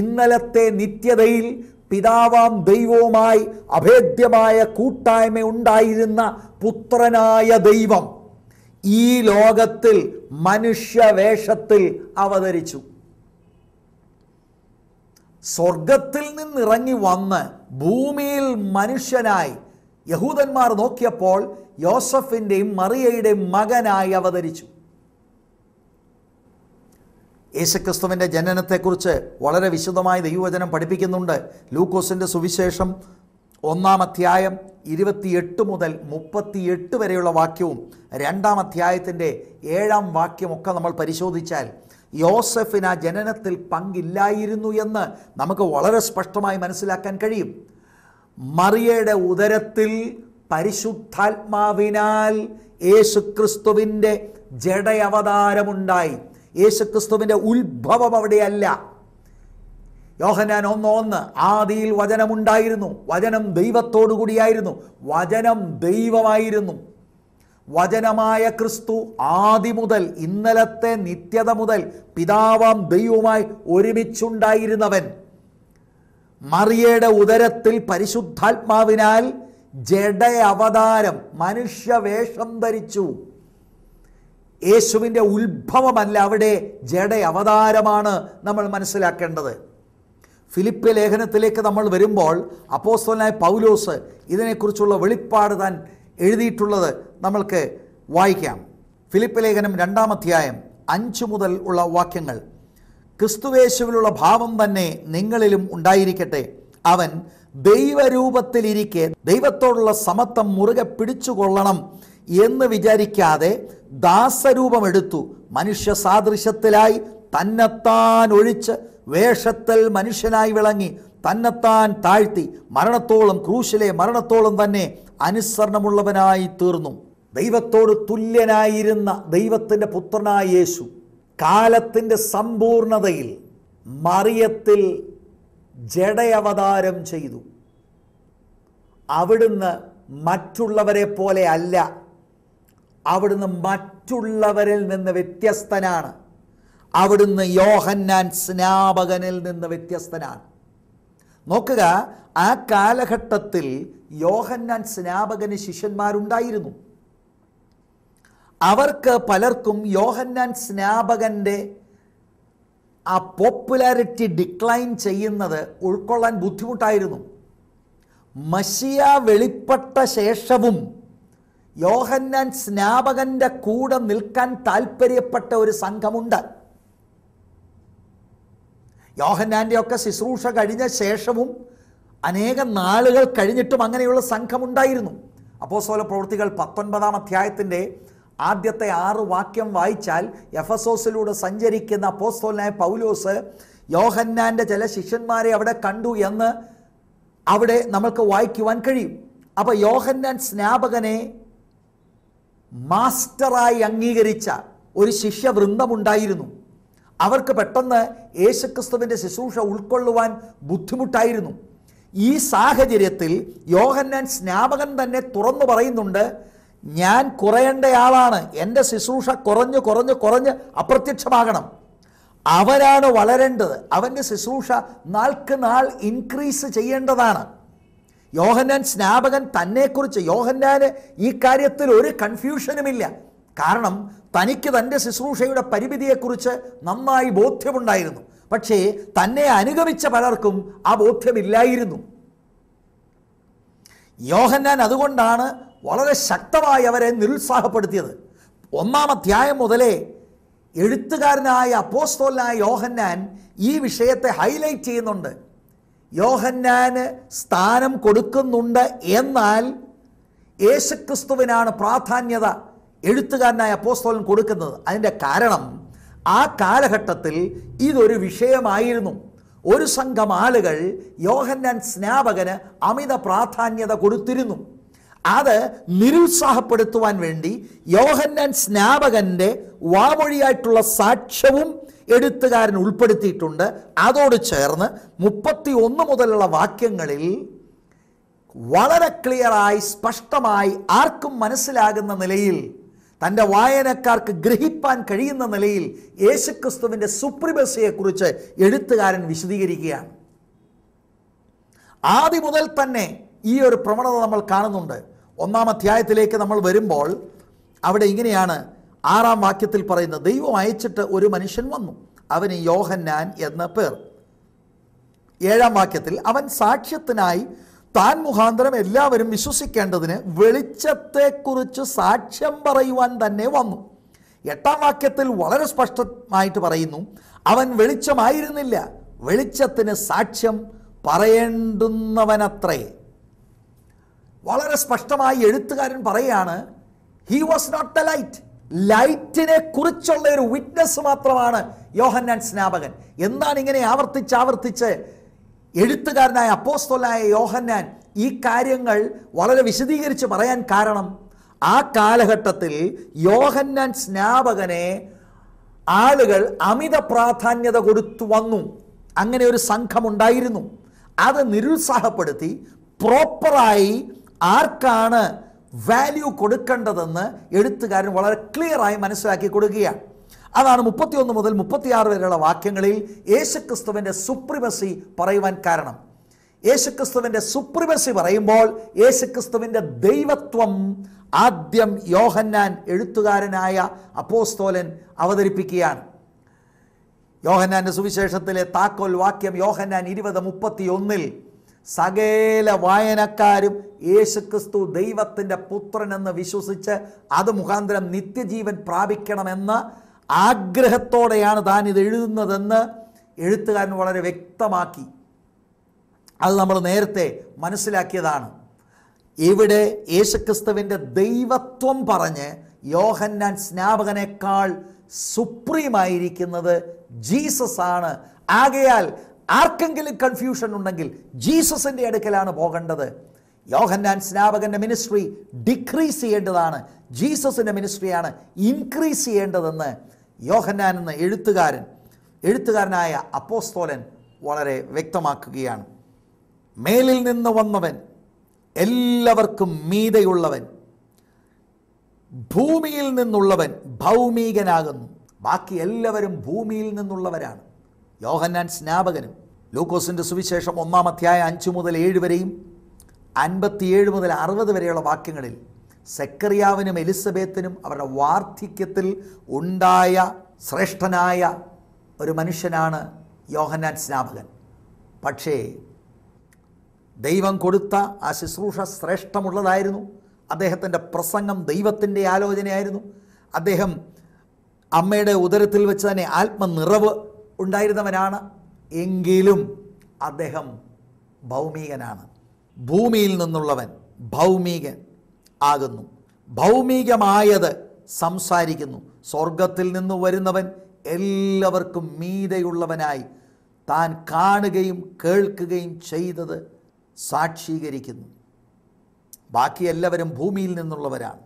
A: ഇന്നലത്തെ നിത്യതയിൽ പിതാവാം ദൈവവുമായി അഭേദ്യമായ കൂട്ടായ്മ ഉണ്ടായിരുന്ന പുത്രനായ ദൈവം ഈ ലോകത്തിൽ മനുഷ്യവേഷത്തിൽ അവതരിച്ചു സ്വർഗത്തിൽ നിന്നിറങ്ങി വന്ന് ഭൂമിയിൽ മനുഷ്യനായി യഹൂദന്മാർ നോക്കിയപ്പോൾ യോസഫിൻ്റെയും മറിയയുടെയും മകനായി അവതരിച്ചു യേശുക്രിസ്തുവിൻ്റെ ജനനത്തെക്കുറിച്ച് വളരെ വിശദമായ ദൈവവചനം പഠിപ്പിക്കുന്നുണ്ട് ലൂക്കോസിൻ്റെ സുവിശേഷം ഒന്നാം അധ്യായം ഇരുപത്തിയെട്ട് മുതൽ മുപ്പത്തിയെട്ട് വരെയുള്ള വാക്യവും രണ്ടാം അധ്യായത്തിൻ്റെ ഏഴാം വാക്യമൊക്കെ നമ്മൾ പരിശോധിച്ചാൽ യോസഫിന് ആ ജനനത്തിൽ പങ്കില്ലായിരുന്നു എന്ന് നമുക്ക് വളരെ സ്പഷ്ടമായി മനസ്സിലാക്കാൻ കഴിയും മറിയയുടെ ഉദരത്തിൽ പരിശുദ്ധാത്മാവിനാൽ യേശുക്രിസ്തുവിൻ്റെ ജഡയവതാരമുണ്ടായി യേശുക്രിസ്തുവിൻ്റെ ഉത്ഭവം അവിടെയല്ല യോഹനാൻ ഒന്ന് ഒന്ന് ആദിയിൽ വചനമുണ്ടായിരുന്നു വചനം ദൈവത്തോടു കൂടിയായിരുന്നു വചനം ദൈവമായിരുന്നു വചനമായ ക്രിസ്തു ആദി മുതൽ ഇന്നലത്തെ നിത്യത മുതൽ പിതാവാം ദൈവവുമായി ഒരുമിച്ചുണ്ടായിരുന്നവൻ മറിയയുടെ ഉദരത്തിൽ പരിശുദ്ധാത്മാവിനാൽ ജഡ അവതാരം മനുഷ്യവേഷം ധരിച്ചു യേശുവിൻ്റെ ഉത്ഭവമല്ല അവിടെ ജഡ അവതാരമാണ് നമ്മൾ മനസ്സിലാക്കേണ്ടത് ഫിലിപ്പ് ലേഖനത്തിലേക്ക് നമ്മൾ വരുമ്പോൾ അപ്പോസ്തലനായ പൗലോസ് ഇതിനെക്കുറിച്ചുള്ള വെളിപ്പാട് താൻ എഴുതിയിട്ടുള്ളത് നമ്മൾക്ക് വായിക്കാം ഫിലിപ്പ് ലേഖനം രണ്ടാം അധ്യായം അഞ്ച് മുതൽ ഉള്ള വാക്യങ്ങൾ ക്രിസ്തുവേശുവിലുള്ള ഭാവം തന്നെ നിങ്ങളിലും ഉണ്ടായിരിക്കട്ടെ അവൻ ദൈവരൂപത്തിലിരിക്കെ ദൈവത്തോടുള്ള സമത്വം മുറുകെ പിടിച്ചുകൊള്ളണം എന്ന് വിചാരിക്കാതെ ദാസരൂപമെടുത്തു മനുഷ്യ സാദൃശ്യത്തിലായി തന്നെത്താൻ ഒഴിച്ച് വേഷത്തിൽ മനുഷ്യനായി വിളങ്ങി തന്നെത്താൻ താഴ്ത്തി മരണത്തോളം ക്രൂശിലെ മരണത്തോളം തന്നെ അനുസരണമുള്ളവനായി തീർന്നു ദൈവത്തോട് തുല്യനായിരുന്ന ദൈവത്തിൻ്റെ പുത്രനായ യേശു കാലത്തിൻ്റെ സമ്പൂർണതയിൽ മറിയത്തിൽ ജഡയവതാരം ചെയ്തു അവിടുന്ന് മറ്റുള്ളവരെ പോലെ അല്ല അവിടുന്ന് മറ്റുള്ളവരിൽ നിന്ന് വ്യത്യസ്തനാണ് അവിടുന്ന് യോഹന്നാൻ സ്നാപകനിൽ നിന്ന് വ്യത്യസ്തനാണ് നോക്കുക ആ കാലഘട്ടത്തിൽ യോഹന്നാൻ സ്നാപകന് ശിഷ്യന്മാരുണ്ടായിരുന്നു അവർക്ക് പലർക്കും യോഹന്നാൻ സ്നാപകൻ്റെ ആ പോപ്പുലാരിറ്റി ഡിക്ലൈൻ ചെയ്യുന്നത് ഉൾക്കൊള്ളാൻ ബുദ്ധിമുട്ടായിരുന്നു മഷിയ വെളിപ്പെട്ട ശേഷവും യോഹന്നാൻ സ്നാപകൻ്റെ കൂടെ നിൽക്കാൻ താല്പര്യപ്പെട്ട ഒരു സംഘമുണ്ട് യോഹന്നാൻ്റെ ഒക്കെ ശുശ്രൂഷ കഴിഞ്ഞ ശേഷവും അനേകം നാളുകൾ കഴിഞ്ഞിട്ടും അങ്ങനെയുള്ള സംഘമുണ്ടായിരുന്നു അപ്പോസോല പ്രവൃത്തികൾ പത്തൊൻപതാം അധ്യായത്തിൻ്റെ ആദ്യത്തെ ആറ് വാക്യം വായിച്ചാൽ എഫസോസിലൂടെ സഞ്ചരിക്കുന്ന അപ്പോസ്തോലനായ പൗലോസ് യോഹന്നാൻ്റെ ചില ശിഷ്യന്മാരെ അവിടെ കണ്ടു എന്ന് അവിടെ നമ്മൾക്ക് വായിക്കുവാൻ കഴിയും അപ്പോൾ യോഹന്നാൻ സ്നാപകനെ മാസ്റ്ററായി അംഗീകരിച്ച ഒരു ശിഷ്യവൃന്ദമുണ്ടായിരുന്നു അവർക്ക് പെട്ടെന്ന് യേശുക്രിസ്തുവിൻ്റെ ശുശ്രൂഷ ഉൾക്കൊള്ളുവാൻ ബുദ്ധിമുട്ടായിരുന്നു ഈ സാഹചര്യത്തിൽ യോഹന്നാൻ സ്നാപകൻ തന്നെ തുറന്നു പറയുന്നുണ്ട് ഞാൻ കുറയേണ്ടയാളാണ് എൻ്റെ ശുശ്രൂഷ കുറഞ്ഞ് കുറഞ്ഞ് കുറഞ്ഞ് അപ്രത്യക്ഷമാകണം അവരാണ് വളരേണ്ടത് അവൻ്റെ ശുശ്രൂഷ നാൾക്ക് നാൾ ഇൻക്രീസ് ചെയ്യേണ്ടതാണ് യോഹന്നാൻ സ്നാപകൻ തന്നെക്കുറിച്ച് യോഹന്നാന് ഈ കാര്യത്തിൽ ഒരു കൺഫ്യൂഷനുമില്ല കാരണം തനിക്ക് തൻ്റെ ശുശ്രൂഷയുടെ പരിമിതിയെക്കുറിച്ച് നന്നായി ബോധ്യമുണ്ടായിരുന്നു പക്ഷേ തന്നെ അനുഗമിച്ച പലർക്കും ആ ബോധ്യമില്ലായിരുന്നു യോഹന്നാൻ അതുകൊണ്ടാണ് വളരെ ശക്തമായി അവരെ നിരുത്സാഹപ്പെടുത്തിയത് ഒന്നാം അധ്യായം മുതലേ എഴുത്തുകാരനായ അപ്പോസ്തോലനായ യോഹന്നാൻ ഈ വിഷയത്തെ ഹൈലൈറ്റ് ചെയ്യുന്നുണ്ട് യോഹന്നാന് സ്ഥാനം കൊടുക്കുന്നുണ്ട് എന്നാൽ യേശുക്രിസ്തുവിനാണ് പ്രാധാന്യത എഴുത്തുകാരനായ അപ്പോസ്തോലൻ കൊടുക്കുന്നത് അതിൻ്റെ കാരണം ആ കാലഘട്ടത്തിൽ ഇതൊരു വിഷയമായിരുന്നു ഒരു സംഘം ആളുകൾ യോഹന്നാൻ സ്നാപകന് അമിത പ്രാധാന്യത കൊടുത്തിരുന്നു അത് നിരുത്സാഹപ്പെടുത്തുവാൻ വേണ്ടി യോഹന്നാൻ സ്നാപകന്റെ വാമൊഴിയായിട്ടുള്ള സാക്ഷ്യവും എഴുത്തുകാരൻ ഉൾപ്പെടുത്തിയിട്ടുണ്ട് അതോട് ചേർന്ന് മുപ്പത്തി ഒന്ന് മുതലുള്ള വാക്യങ്ങളിൽ വളരെ ക്ലിയറായി സ്പഷ്ടമായി ആർക്കും മനസ്സിലാകുന്ന നിലയിൽ തൻ്റെ വായനക്കാർക്ക് ഗ്രഹിപ്പാൻ കഴിയുന്ന നിലയിൽ യേശുക്രിസ്തുവിൻ്റെ സുപ്രിമസിയെക്കുറിച്ച് എഴുത്തുകാരൻ വിശദീകരിക്കുകയാണ് ആദ്യം മുതൽ തന്നെ ഈ ഒരു പ്രവണത നമ്മൾ കാണുന്നുണ്ട് ഒന്നാം അധ്യായത്തിലേക്ക് നമ്മൾ വരുമ്പോൾ അവിടെ ഇങ്ങനെയാണ് ആറാം വാക്യത്തിൽ പറയുന്നത് ദൈവം അയച്ചിട്ട് ഒരു മനുഷ്യൻ വന്നു അവന് യോഹന്നാൻ എന്ന പേർ ഏഴാം വാക്യത്തിൽ അവൻ സാക്ഷ്യത്തിനായി താൻ മുഖാന്തരം എല്ലാവരും വിശ്വസിക്കേണ്ടതിന് വെളിച്ചത്തെക്കുറിച്ച് സാക്ഷ്യം പറയുവാൻ തന്നെ വന്നു എട്ടാം വാക്യത്തിൽ വളരെ സ്പഷ്ടമായിട്ട് പറയുന്നു അവൻ വെളിച്ചമായിരുന്നില്ല വെളിച്ചത്തിന് സാക്ഷ്യം പറയേണ്ടുന്നവനത്രേ വളരെ സ്പഷ്ടമായി എഴുത്തുകാരൻ പറയുകയാണ് he was not the light ലൈറ്റിനെ കുറിച്ചുള്ള ഒരു വിറ്റ്നസ് മാത്രമാണ് യോഹന്നാൻ സ്നാപകൻ എന്താണ് ഇങ്ങനെ ആവർത്തിച്ച് ആവർത്തിച്ച് എഴുത്തുകാരനായ അപ്പോസ്തോലായ യോഹന്നാൻ ഈ കാര്യങ്ങൾ വളരെ വിശദീകരിച്ച് പറയാൻ കാരണം ആ കാലഘട്ടത്തിൽ യോഹന്നാൻ സ്നാപകനെ ആളുകൾ അമിത പ്രാധാന്യത കൊടുത്തു വന്നു അങ്ങനെ ഒരു സംഘമുണ്ടായിരുന്നു അത് നിരുത്സാഹപ്പെടുത്തി പ്രോപ്പറായി ആർക്കാണ് വാല്യൂ കൊടുക്കേണ്ടതെന്ന് എഴുത്തുകാരൻ വളരെ ക്ലിയറായി മനസ്സിലാക്കി കൊടുക്കുകയാണ് അതാണ് മുപ്പത്തിയൊന്ന് മുതൽ മുപ്പത്തിയാറ് വരെയുള്ള വാക്യങ്ങളിൽ യേശുക്രിസ്തുവിൻ്റെ സുപ്രിമസി പറയുവാൻ കാരണം യേശുക്രിസ്തുവിൻ്റെ സുപ്രിമസി പറയുമ്പോൾ യേശുക്രിസ്തുവിൻ്റെ ദൈവത്വം ആദ്യം യോഹന്നാൻ എഴുത്തുകാരനായ അപ്പോസ്തോലൻ അവതരിപ്പിക്കുകയാണ് യോഹന്നാൻ്റെ സുവിശേഷത്തിലെ താക്കോൽ വാക്യം യോഹന്നാൻ ഇരുപത് മുപ്പത്തി ഒന്നിൽ സകല വായനക്കാരും യേശുക്രിസ്തു ദൈവത്തിൻ്റെ പുത്രനെന്ന് വിശ്വസിച്ച് അത് മുഖാന്തരം നിത്യജീവൻ പ്രാപിക്കണമെന്ന ആഗ്രഹത്തോടെയാണ് താൻ ഇത് എഴുതുന്നതെന്ന് എഴുത്തുകാരൻ വളരെ വ്യക്തമാക്കി അത് നമ്മൾ നേരത്തെ മനസ്സിലാക്കിയതാണ് ഇവിടെ യേശുക്രിസ്തുവിൻ്റെ ദൈവത്വം പറഞ്ഞ് യോഹന്നാൻ സ്നാപകനേക്കാൾ സുപ്രീമായിരിക്കുന്നത് ജീസസ് ആണ് ആകയാൽ ആർക്കെങ്കിലും കൺഫ്യൂഷൻ ഉണ്ടെങ്കിൽ ജീസസിൻ്റെ അടുക്കലാണ് പോകേണ്ടത് യോഹന്നാൻ സ്നാപകൻ്റെ മിനിസ്ട്രി ഡിക്രീസ് ചെയ്യേണ്ടതാണ് ജീസസിൻ്റെ മിനിസ്ട്രിയാണ് ഇൻക്രീസ് ചെയ്യേണ്ടതെന്ന് യോഹന്നാൻ എന്ന എഴുത്തുകാരൻ എഴുത്തുകാരനായ അപ്പോസ്തോലൻ വളരെ വ്യക്തമാക്കുകയാണ് മേലിൽ നിന്ന് വന്നവൻ എല്ലാവർക്കും മീതയുള്ളവൻ ഭൂമിയിൽ നിന്നുള്ളവൻ ഭൗമികനാകുന്നു ബാക്കി എല്ലാവരും ഭൂമിയിൽ നിന്നുള്ളവരാണ് യോഹന്നാൻ സ്നാപകനും ലൂക്കോസിൻ്റെ സുവിശേഷം ഒന്നാം അധ്യായം അഞ്ച് മുതൽ ഏഴ് വരെയും അൻപത്തിയേഴ് മുതൽ അറുപത് വരെയുള്ള വാക്യങ്ങളിൽ സെക്കറിയാവിനും എലിസബത്തിനും അവരുടെ വാർദ്ധക്യത്തിൽ ഉണ്ടായ ശ്രേഷ്ഠനായ ഒരു മനുഷ്യനാണ് യോഹന്നാൻ സ്നാപകൻ പക്ഷേ ദൈവം കൊടുത്ത ആ ശുശ്രൂഷ ശ്രേഷ്ഠമുള്ളതായിരുന്നു അദ്ദേഹത്തിൻ്റെ പ്രസംഗം ദൈവത്തിൻ്റെ ആലോചനയായിരുന്നു അദ്ദേഹം അമ്മയുടെ ഉദരത്തിൽ വെച്ച് തന്നെ ആത്മനിറവ് ഉണ്ടായിരുന്നവനാണ് എങ്കിലും അദ്ദേഹം ഭൗമികനാണ് ഭൂമിയിൽ നിന്നുള്ളവൻ ഭൗമികൻ ആകുന്നു ഭൗമികമായത് സംസാരിക്കുന്നു സ്വർഗത്തിൽ നിന്ന് വരുന്നവൻ എല്ലാവർക്കും മീതയുള്ളവനായി താൻ കാണുകയും കേൾക്കുകയും ചെയ്തത് സാക്ഷീകരിക്കുന്നു ബാക്കി എല്ലാവരും ഭൂമിയിൽ നിന്നുള്ളവരാണ്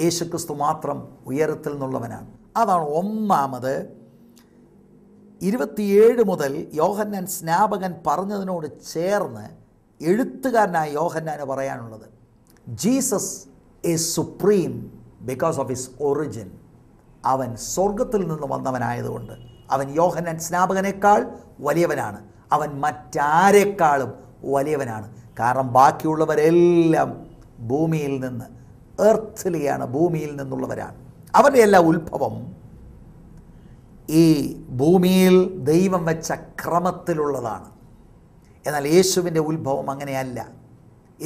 A: യേശുക്രിസ്തു മാത്രം ഉയരത്തിൽ നിന്നുള്ളവനാണ് അതാണ് ഒന്നാമത് ഇരുപത്തിയേഴ് മുതൽ യോഹന്നാൻ സ്നാപകൻ പറഞ്ഞതിനോട് ചേർന്ന് എഴുത്തുകാരനായ യോഹന്നാന് പറയാനുള്ളത് Jesus a supreme because of his origin അവൻ സ്വർഗത്തിൽ നിന്ന് വന്നവനായതുകൊണ്ട് അവൻ യോഹന്നാൻ സ്നാപകനേക്കാൾ വലിയവനാണ് അവൻ മറ്റാരേക്കാളും വലിയവനാണ് കാരണം ബാക്കിയുള്ളവരെല്ലാം ഭൂമിയിൽ നിന്ന് എർത്തിലെയാണ് ഭൂമിയിൽ നിന്നുള്ളവരാണ് അവരുടെ എല്ലാ ഉത്ഭവം ഈ ഭൂമിയിൽ ദൈവം വെച്ച ക്രമത്തിലുള്ളതാണ് എന്നാൽ യേശുവിൻ്റെ ഉത്ഭവം അങ്ങനെയല്ല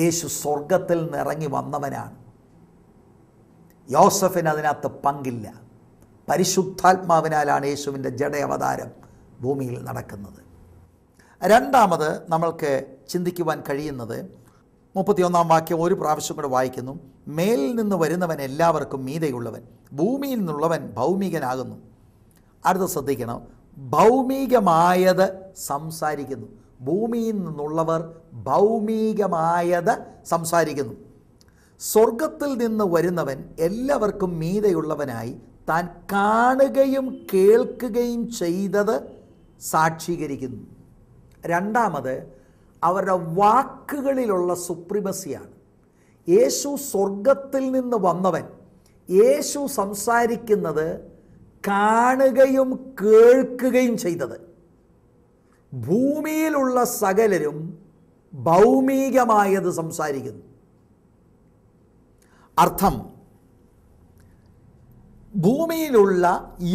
A: യേശു സ്വർഗത്തിൽ നിറങ്ങി വന്നവനാണ് യോസഫിന് അതിനകത്ത് പങ്കില്ല പരിശുദ്ധാത്മാവിനാലാണ് യേശുവിൻ്റെ ജഡയവതാരം ഭൂമിയിൽ നടക്കുന്നത് രണ്ടാമത് നമ്മൾക്ക് ചിന്തിക്കുവാൻ കഴിയുന്നത് മുപ്പത്തിയൊന്നാം വാക്യം ഒരു പ്രാവശ്യം കൂടെ വായിക്കുന്നു മേലിൽ നിന്ന് വരുന്നവൻ എല്ലാവർക്കും മീതയുള്ളവൻ ഭൂമിയിൽ നിന്നുള്ളവൻ ഭൗമികനാകുന്നു അടുത്ത ശ്രദ്ധിക്കണം ഭൗമികമായത് സംസാരിക്കുന്നു ഭൂമിയിൽ നിന്നുള്ളവർ ഭൗമികമായത് സംസാരിക്കുന്നു സ്വർഗത്തിൽ നിന്ന് വരുന്നവൻ എല്ലാവർക്കും മീതയുള്ളവനായി താൻ കാണുകയും കേൾക്കുകയും ചെയ്തത് സാക്ഷീകരിക്കുന്നു രണ്ടാമത് അവരുടെ വാക്കുകളിലുള്ള സുപ്രിമസിയാണ് യേശു സ്വർഗത്തിൽ നിന്ന് വന്നവൻ യേശു സംസാരിക്കുന്നത് കാണുകയും കേൾക്കുകയും ചെയ്തത് ഭൂമിയിലുള്ള സകലരും ഭൗമികമായത് സംസാരിക്കുന്നു അർത്ഥം ഭൂമിയിലുള്ള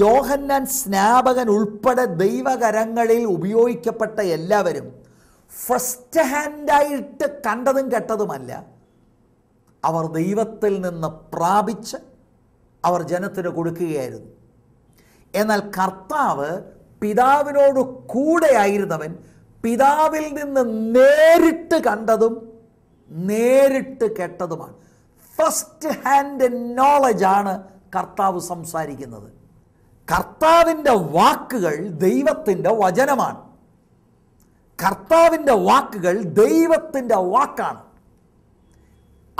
A: യോഹന്നാൻ സ്നാപകൻ ഉൾപ്പെടെ ദൈവകരങ്ങളിൽ ഉപയോഗിക്കപ്പെട്ട എല്ലാവരും ഫസ്റ്റ് ഹാൻഡായിട്ട് കണ്ടതും കെട്ടതുമല്ല അവർ ദൈവത്തിൽ നിന്ന് പ്രാപിച്ച് അവർ ജനത്തിന് കൊടുക്കുകയായിരുന്നു എന്നാൽ കർത്താവ് പിതാവിനോട് കൂടെയായിരുന്നവൻ പിതാവിൽ നിന്ന് നേരിട്ട് കണ്ടതും നേരിട്ട് കേട്ടതുമാണ് ഫസ്റ്റ് ഹാൻഡ് നോളജാണ് കർത്താവ് സംസാരിക്കുന്നത് കർത്താവിൻ്റെ വാക്കുകൾ ദൈവത്തിൻ്റെ വചനമാണ് കർത്താവിൻ്റെ വാക്കുകൾ ദൈവത്തിൻ്റെ വാക്കാണ്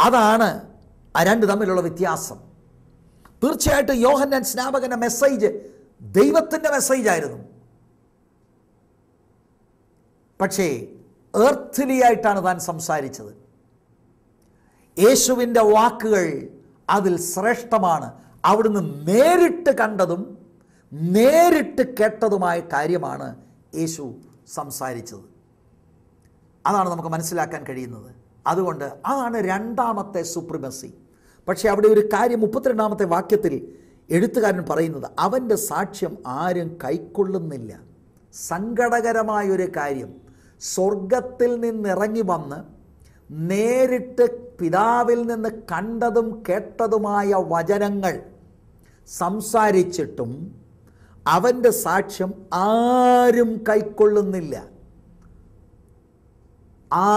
A: അതാണ് ആ രണ്ട് തമ്മിലുള്ള വ്യത്യാസം തീർച്ചയായിട്ടും യോഹന്നാൻ സ്നാപകൻ്റെ മെസ്സേജ് ദൈവത്തിൻ്റെ മെസ്സേജായിരുന്നു പക്ഷേ ഏർത്തിലിയായിട്ടാണ് താൻ സംസാരിച്ചത് യേശുവിൻ്റെ വാക്കുകൾ അതിൽ ശ്രേഷ്ഠമാണ് അവിടുന്ന് നേരിട്ട് കണ്ടതും നേരിട്ട് കേട്ടതുമായ കാര്യമാണ് യേശു സംസാരിച്ചത് അതാണ് നമുക്ക് മനസ്സിലാക്കാൻ കഴിയുന്നത് അതുകൊണ്ട് അതാണ് രണ്ടാമത്തെ സുപ്രിമസി പക്ഷേ അവിടെ ഒരു കാര്യം മുപ്പത്തിരണ്ടാമത്തെ വാക്യത്തിൽ എഴുത്തുകാരൻ പറയുന്നത് അവൻ്റെ സാക്ഷ്യം ആരും കൈക്കൊള്ളുന്നില്ല സങ്കടകരമായൊരു കാര്യം സ്വർഗത്തിൽ നിന്നിറങ്ങി വന്ന് നേരിട്ട് പിതാവിൽ നിന്ന് കണ്ടതും കേട്ടതുമായ വചനങ്ങൾ സംസാരിച്ചിട്ടും അവൻ്റെ സാക്ഷ്യം ആരും കൈക്കൊള്ളുന്നില്ല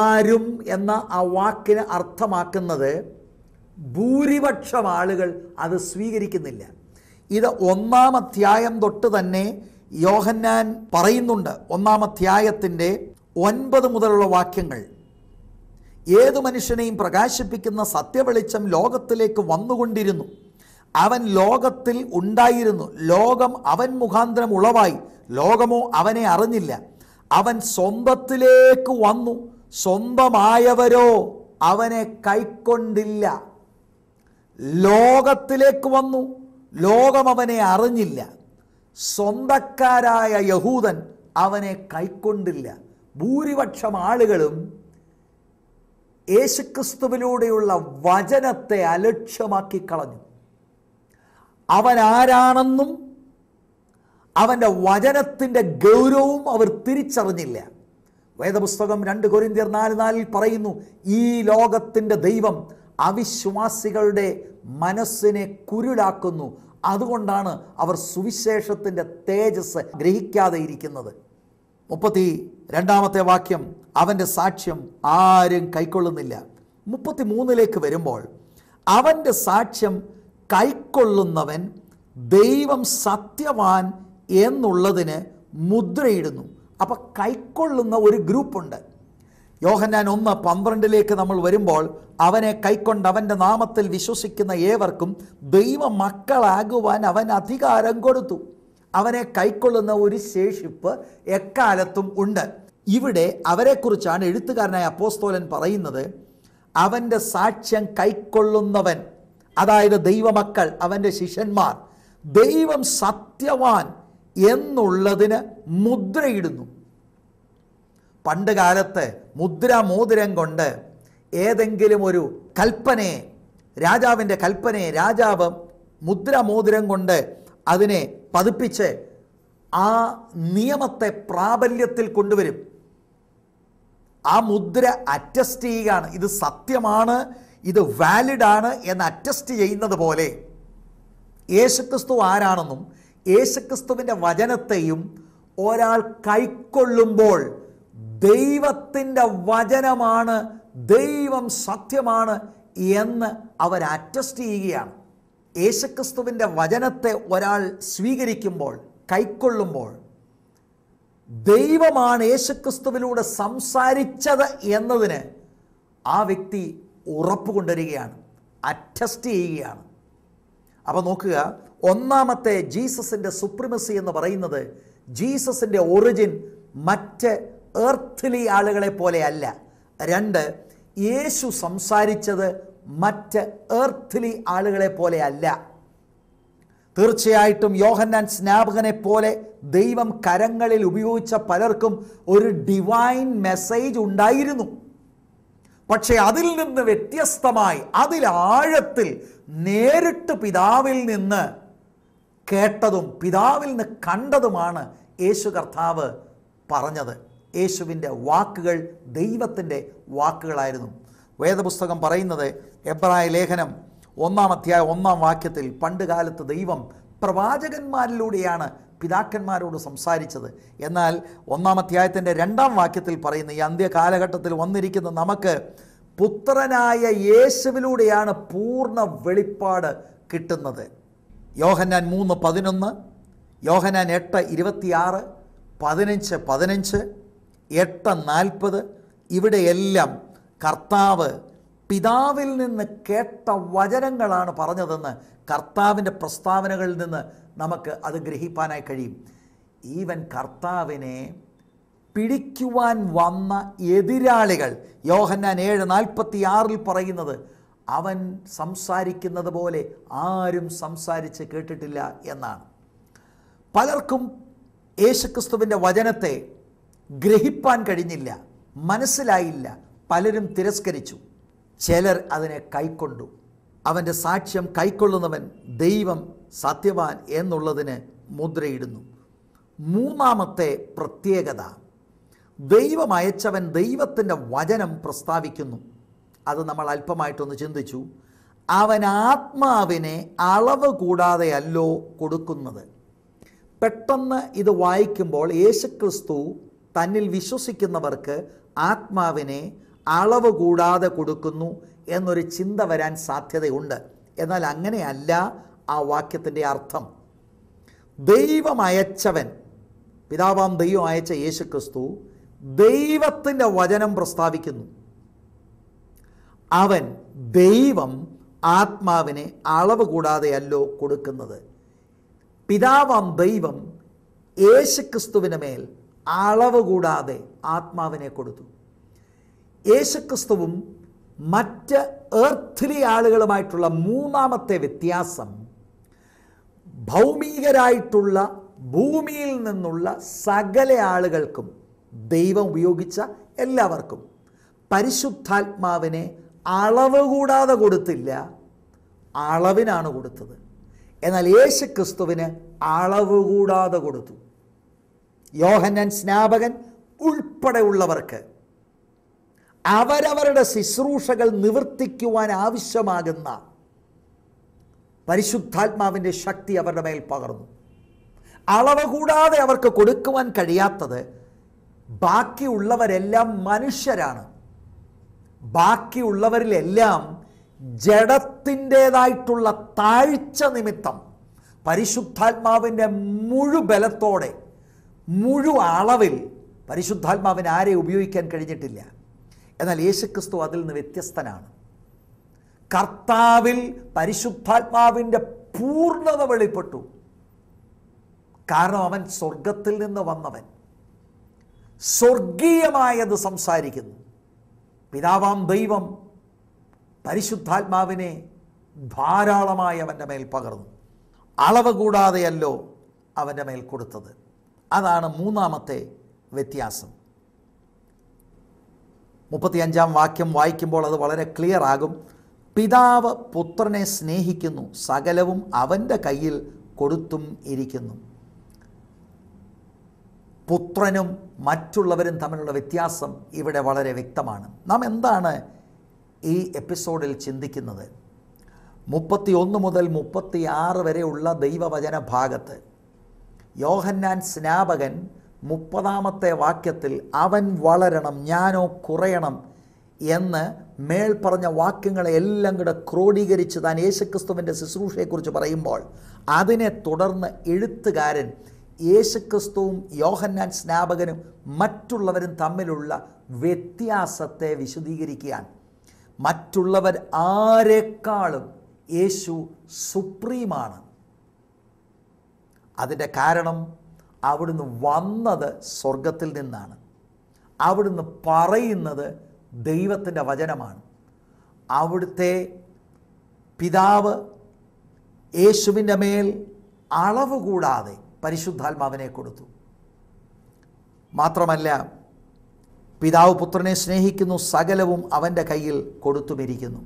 A: ആരും എന്ന ആ വാക്കിന് അർത്ഥമാക്കുന്നത് ഭൂരിപക്ഷം ആളുകൾ അത് സ്വീകരിക്കുന്നില്ല ഇത് ഒന്നാം അധ്യായം തൊട്ട് തന്നെ യോഹന്നാൻ പറയുന്നുണ്ട് ഒന്നാം അധ്യായത്തിൻ്റെ ഒൻപത് മുതലുള്ള വാക്യങ്ങൾ ഏത് മനുഷ്യനെയും പ്രകാശിപ്പിക്കുന്ന സത്യവെളിച്ചം ലോകത്തിലേക്ക് വന്നുകൊണ്ടിരുന്നു അവൻ ലോകത്തിൽ ഉണ്ടായിരുന്നു ലോകം അവൻ മുഖാന്തരം ഉളവായി ലോകമോ അവനെ അറിഞ്ഞില്ല അവൻ സ്വന്തത്തിലേക്ക് വന്നു സ്വന്തമായവരോ അവനെ കൈക്കൊണ്ടില്ല ലോകത്തിലേക്ക് വന്നു ലോകം അവനെ അറിഞ്ഞില്ല സ്വന്തക്കാരായ യഹൂദൻ അവനെ കൈക്കൊണ്ടില്ല ഭൂരിപക്ഷം ആളുകളും യേശുക്രിസ്തുവിലൂടെയുള്ള വചനത്തെ അലക്ഷ്യമാക്കി കളഞ്ഞു അവൻ ആരാണെന്നും അവൻ്റെ വചനത്തിൻ്റെ ഗൗരവവും അവർ തിരിച്ചറിഞ്ഞില്ല വേദപുസ്തകം രണ്ട് കൊരിന്തിയർ നാല് നാലിൽ പറയുന്നു ഈ ലോകത്തിൻ്റെ ദൈവം അവിശ്വാസികളുടെ മനസ്സിനെ കുരുടാക്കുന്നു അതുകൊണ്ടാണ് അവർ സുവിശേഷത്തിൻ്റെ തേജസ് ഗ്രഹിക്കാതെ ഇരിക്കുന്നത് മുപ്പത്തി രണ്ടാമത്തെ വാക്യം അവൻ്റെ സാക്ഷ്യം ആരും കൈക്കൊള്ളുന്നില്ല മുപ്പത്തി മൂന്നിലേക്ക് വരുമ്പോൾ അവൻ്റെ സാക്ഷ്യം കൈക്കൊള്ളുന്നവൻ ദൈവം സത്യവാൻ എന്നുള്ളതിന് മുദ്രയിടുന്നു അപ്പം കൈക്കൊള്ളുന്ന ഒരു ഗ്രൂപ്പുണ്ട് യോഹന്നാൻ ഒന്ന് പന്ത്രണ്ടിലേക്ക് നമ്മൾ വരുമ്പോൾ അവനെ കൈക്കൊണ്ട് അവൻ്റെ നാമത്തിൽ വിശ്വസിക്കുന്ന ഏവർക്കും ദൈവ മക്കളാകുവാൻ അവൻ അധികാരം കൊടുത്തു അവനെ കൈക്കൊള്ളുന്ന ഒരു ശേഷിപ്പ് എക്കാലത്തും ഉണ്ട് ഇവിടെ അവരെക്കുറിച്ചാണ് എഴുത്തുകാരനായ അപ്പോസ്തോലൻ പറയുന്നത് അവൻ്റെ സാക്ഷ്യം കൈക്കൊള്ളുന്നവൻ അതായത് ദൈവമക്കൾ അവൻ്റെ ശിഷ്യന്മാർ ദൈവം സത്യവാൻ എന്നുള്ളതിന് മുദ്രയിടുന്നു പണ്ട് കാലത്ത് മുദ്രമോതിരം കൊണ്ട് ഏതെങ്കിലും ഒരു കൽപ്പനയെ രാജാവിൻ്റെ കൽപ്പനയെ രാജാവ് മുദ്രമോതിരം കൊണ്ട് അതിനെ പതിപ്പിച്ച് ആ നിയമത്തെ പ്രാബല്യത്തിൽ കൊണ്ടുവരും ആ മുദ്ര അറ്റസ്റ്റ് ചെയ്യുകയാണ് ഇത് സത്യമാണ് ഇത് വാലിഡാണ് എന്ന് അറ്റസ്റ്റ് ചെയ്യുന്നത് പോലെ യേശുക്രിസ്തു ആരാണെന്നും യേശുക്രിസ്തുവിൻ്റെ വചനത്തെയും ഒരാൾ കൈക്കൊള്ളുമ്പോൾ ദൈവത്തിൻ്റെ വചനമാണ് ദൈവം സത്യമാണ് എന്ന് അവർ അറ്റസ്റ്റ് ചെയ്യുകയാണ് യേശുക്രിസ്തുവിൻ്റെ വചനത്തെ ഒരാൾ സ്വീകരിക്കുമ്പോൾ കൈക്കൊള്ളുമ്പോൾ ദൈവമാണ് യേശുക്രിസ്തുവിലൂടെ സംസാരിച്ചത് എന്നതിന് ആ വ്യക്തി ഉറപ്പ് കൊണ്ടുവരികയാണ് അറ്റസ്റ്റ് ചെയ്യുകയാണ് അപ്പോൾ നോക്കുക ഒന്നാമത്തെ ജീസസിൻ്റെ സുപ്രിമസി എന്ന് പറയുന്നത് ജീസസിൻ്റെ ഒറിജിൻ മറ്റ് ഏർത്ത്ലി ആളുകളെ പോലെയല്ല രണ്ട് യേശു സംസാരിച്ചത് മറ്റ് ഏർത്ത്ലി ആളുകളെ പോലെയല്ല തീർച്ചയായിട്ടും യോഹന്നാൻ സ്നാപകനെ പോലെ ദൈവം കരങ്ങളിൽ ഉപയോഗിച്ച പലർക്കും ഒരു ഡിവൈൻ മെസ്സേജ് ഉണ്ടായിരുന്നു പക്ഷേ അതിൽ നിന്ന് വ്യത്യസ്തമായി അതിലാഴത്തിൽ നേരിട്ട് പിതാവിൽ നിന്ന് കേട്ടതും പിതാവിൽ നിന്ന് കണ്ടതുമാണ് യേശു കർത്താവ് പറഞ്ഞത് യേശുവിൻ്റെ വാക്കുകൾ ദൈവത്തിൻ്റെ വാക്കുകളായിരുന്നു വേദപുസ്തകം പറയുന്നത് എബ്രായ ലേഖനം ഒന്നാം അധ്യായ ഒന്നാം വാക്യത്തിൽ പണ്ട് കാലത്ത് ദൈവം പ്രവാചകന്മാരിലൂടെയാണ് പിതാക്കന്മാരോട് സംസാരിച്ചത് എന്നാൽ ഒന്നാം അധ്യായത്തിൻ്റെ രണ്ടാം വാക്യത്തിൽ പറയുന്ന ഈ അന്ത്യകാലഘട്ടത്തിൽ വന്നിരിക്കുന്ന നമുക്ക് പുത്രനായ യേശുവിലൂടെയാണ് പൂർണ്ണ വെളിപ്പാട് കിട്ടുന്നത് യോഹന്നാൻ മൂന്ന് പതിനൊന്ന് യോഹനാൻ എട്ട് ഇരുപത്തിയാറ് പതിനഞ്ച് പതിനഞ്ച് എട്ട് നാൽപ്പത് ഇവിടെയെല്ലാം കർത്താവ് പിതാവിൽ നിന്ന് കേട്ട വചനങ്ങളാണ് പറഞ്ഞതെന്ന് കർത്താവിൻ്റെ പ്രസ്താവനകളിൽ നിന്ന് നമുക്ക് അത് ഗ്രഹിപ്പാനായി കഴിയും ഈവൻ കർത്താവിനെ പിടിക്കുവാൻ വന്ന എതിരാളികൾ യോഹന്നാൻ ഏഴ് നാൽപ്പത്തി ആറിൽ പറയുന്നത് അവൻ സംസാരിക്കുന്നത് പോലെ ആരും സംസാരിച്ച് കേട്ടിട്ടില്ല എന്നാണ് പലർക്കും യേശുക്രിസ്തുവിൻ്റെ വചനത്തെ ഗ്രഹിപ്പാൻ കഴിഞ്ഞില്ല മനസ്സിലായില്ല പലരും തിരസ്കരിച്ചു ചിലർ അതിനെ കൈക്കൊണ്ടു അവൻ്റെ സാക്ഷ്യം കൈക്കൊള്ളുന്നവൻ ദൈവം സത്യവാൻ എന്നുള്ളതിന് മുദ്രയിടുന്നു മൂന്നാമത്തെ പ്രത്യേകത ദൈവം അയച്ചവൻ ദൈവത്തിൻ്റെ വചനം പ്രസ്താവിക്കുന്നു അത് നമ്മൾ അല്പമായിട്ടൊന്ന് ചിന്തിച്ചു അവൻ ആത്മാവിനെ അളവ് കൂടാതെ അല്ലോ കൊടുക്കുന്നത് പെട്ടെന്ന് ഇത് വായിക്കുമ്പോൾ യേശുക്രിസ്തു തന്നിൽ വിശ്വസിക്കുന്നവർക്ക് ആത്മാവിനെ അളവ് കൂടാതെ കൊടുക്കുന്നു എന്നൊരു ചിന്ത വരാൻ സാധ്യതയുണ്ട് എന്നാൽ അങ്ങനെയല്ല ആ വാക്യത്തിൻ്റെ അർത്ഥം ദൈവം അയച്ചവൻ പിതാവാം ദൈവം അയച്ച യേശു ക്രിസ്തു ദൈവത്തിൻ്റെ വചനം പ്രസ്താവിക്കുന്നു അവൻ ദൈവം ആത്മാവിനെ അളവ് കൂടാതെയല്ലോ കൊടുക്കുന്നത് പിതാവാം ദൈവം യേശുക്രിസ്തുവിന് മേൽ അളവ് കൂടാതെ ആത്മാവിനെ കൊടുത്തു യേശുക്രിസ്തുവും മറ്റ് ഏർത്തിലി ആളുകളുമായിട്ടുള്ള മൂന്നാമത്തെ വ്യത്യാസം ഭൗമികരായിട്ടുള്ള ഭൂമിയിൽ നിന്നുള്ള സകല ആളുകൾക്കും ദൈവം ഉപയോഗിച്ച എല്ലാവർക്കും പരിശുദ്ധാത്മാവിനെ അളവ് കൂടാതെ കൊടുത്തില്ല അളവിനാണ് കൊടുത്തത് എന്നാൽ യേശു ക്രിസ്തുവിന് അളവ് കൂടാതെ കൊടുത്തു യോഹനൻ സ്നാപകൻ ഉൾപ്പെടെയുള്ളവർക്ക് അവരവരുടെ ശുശ്രൂഷകൾ നിവർത്തിക്കുവാൻ ആവശ്യമാകുന്ന പരിശുദ്ധാത്മാവിൻ്റെ ശക്തി അവരുടെ മേൽ പകർന്നു അളവ് കൂടാതെ അവർക്ക് കൊടുക്കുവാൻ കഴിയാത്തത് ബാക്കിയുള്ളവരെല്ലാം മനുഷ്യരാണ് ബാക്കിയുള്ളവരിലെല്ലാം ജഡത്തിൻ്റേതായിട്ടുള്ള താഴ്ച നിമിത്തം പരിശുദ്ധാത്മാവിൻ്റെ മുഴുബലത്തോടെ മുഴുവൻ അളവിൽ പരിശുദ്ധാത്മാവിന് ആരെ ഉപയോഗിക്കാൻ കഴിഞ്ഞിട്ടില്ല എന്നാൽ യേശുക്രിസ്തു അതിൽ നിന്ന് വ്യത്യസ്തനാണ് കർത്താവിൽ പരിശുദ്ധാത്മാവിൻ്റെ പൂർണ്ണത വെളിപ്പെട്ടു കാരണം അവൻ സ്വർഗത്തിൽ നിന്ന് വന്നവൻ സ്വർഗീയമായത് സംസാരിക്കുന്നു പിതാവാം ദൈവം പരിശുദ്ധാത്മാവിനെ ധാരാളമായി അവൻ്റെ മേൽ പകർന്നു അളവ് കൂടാതെയല്ലോ അവൻ്റെ മേൽ കൊടുത്തത് അതാണ് മൂന്നാമത്തെ വ്യത്യാസം മുപ്പത്തിയഞ്ചാം വാക്യം വായിക്കുമ്പോൾ അത് വളരെ ക്ലിയർ ആകും പിതാവ് പുത്രനെ സ്നേഹിക്കുന്നു സകലവും അവൻ്റെ കയ്യിൽ കൊടുത്തും ഇരിക്കുന്നു പുത്രനും മറ്റുള്ളവരും തമ്മിലുള്ള വ്യത്യാസം ഇവിടെ വളരെ വ്യക്തമാണ് നാം എന്താണ് ഈ എപ്പിസോഡിൽ ചിന്തിക്കുന്നത് മുപ്പത്തി ഒന്ന് മുതൽ ആറ് വരെയുള്ള ദൈവവചന ഭാഗത്ത് യോഹന്നാൻ സ്നാപകൻ മുപ്പതാമത്തെ വാക്യത്തിൽ അവൻ വളരണം ഞാനോ കുറയണം എന്ന് മേൽപ്പറഞ്ഞ വാക്യങ്ങളെ എല്ലാം കൂടെ ക്രോഡീകരിച്ച് താൻ യേശുക്രിസ്തുവിൻ്റെ ശുശ്രൂഷയെക്കുറിച്ച് പറയുമ്പോൾ അതിനെ തുടർന്ന് എഴുത്തുകാരൻ യേശുക്രിസ്തുവും യോഹന്നാൻ സ്നാപകനും മറ്റുള്ളവരും തമ്മിലുള്ള വ്യത്യാസത്തെ വിശദീകരിക്കുകയാണ് മറ്റുള്ളവർ ആരെക്കാളും യേശു സുപ്രീമാണ് അതിൻ്റെ കാരണം അവിടുന്ന് വന്നത് സ്വർഗത്തിൽ നിന്നാണ് അവിടുന്ന് പറയുന്നത് ദൈവത്തിൻ്റെ വചനമാണ് അവിടുത്തെ പിതാവ് യേശുവിൻ്റെ മേൽ അളവ് കൂടാതെ പരിശുദ്ധാത്മാവിനെ കൊടുത്തു മാത്രമല്ല പിതാവ് പുത്രനെ സ്നേഹിക്കുന്നു സകലവും അവൻ്റെ കയ്യിൽ കൊടുത്തുമിരിക്കുന്നു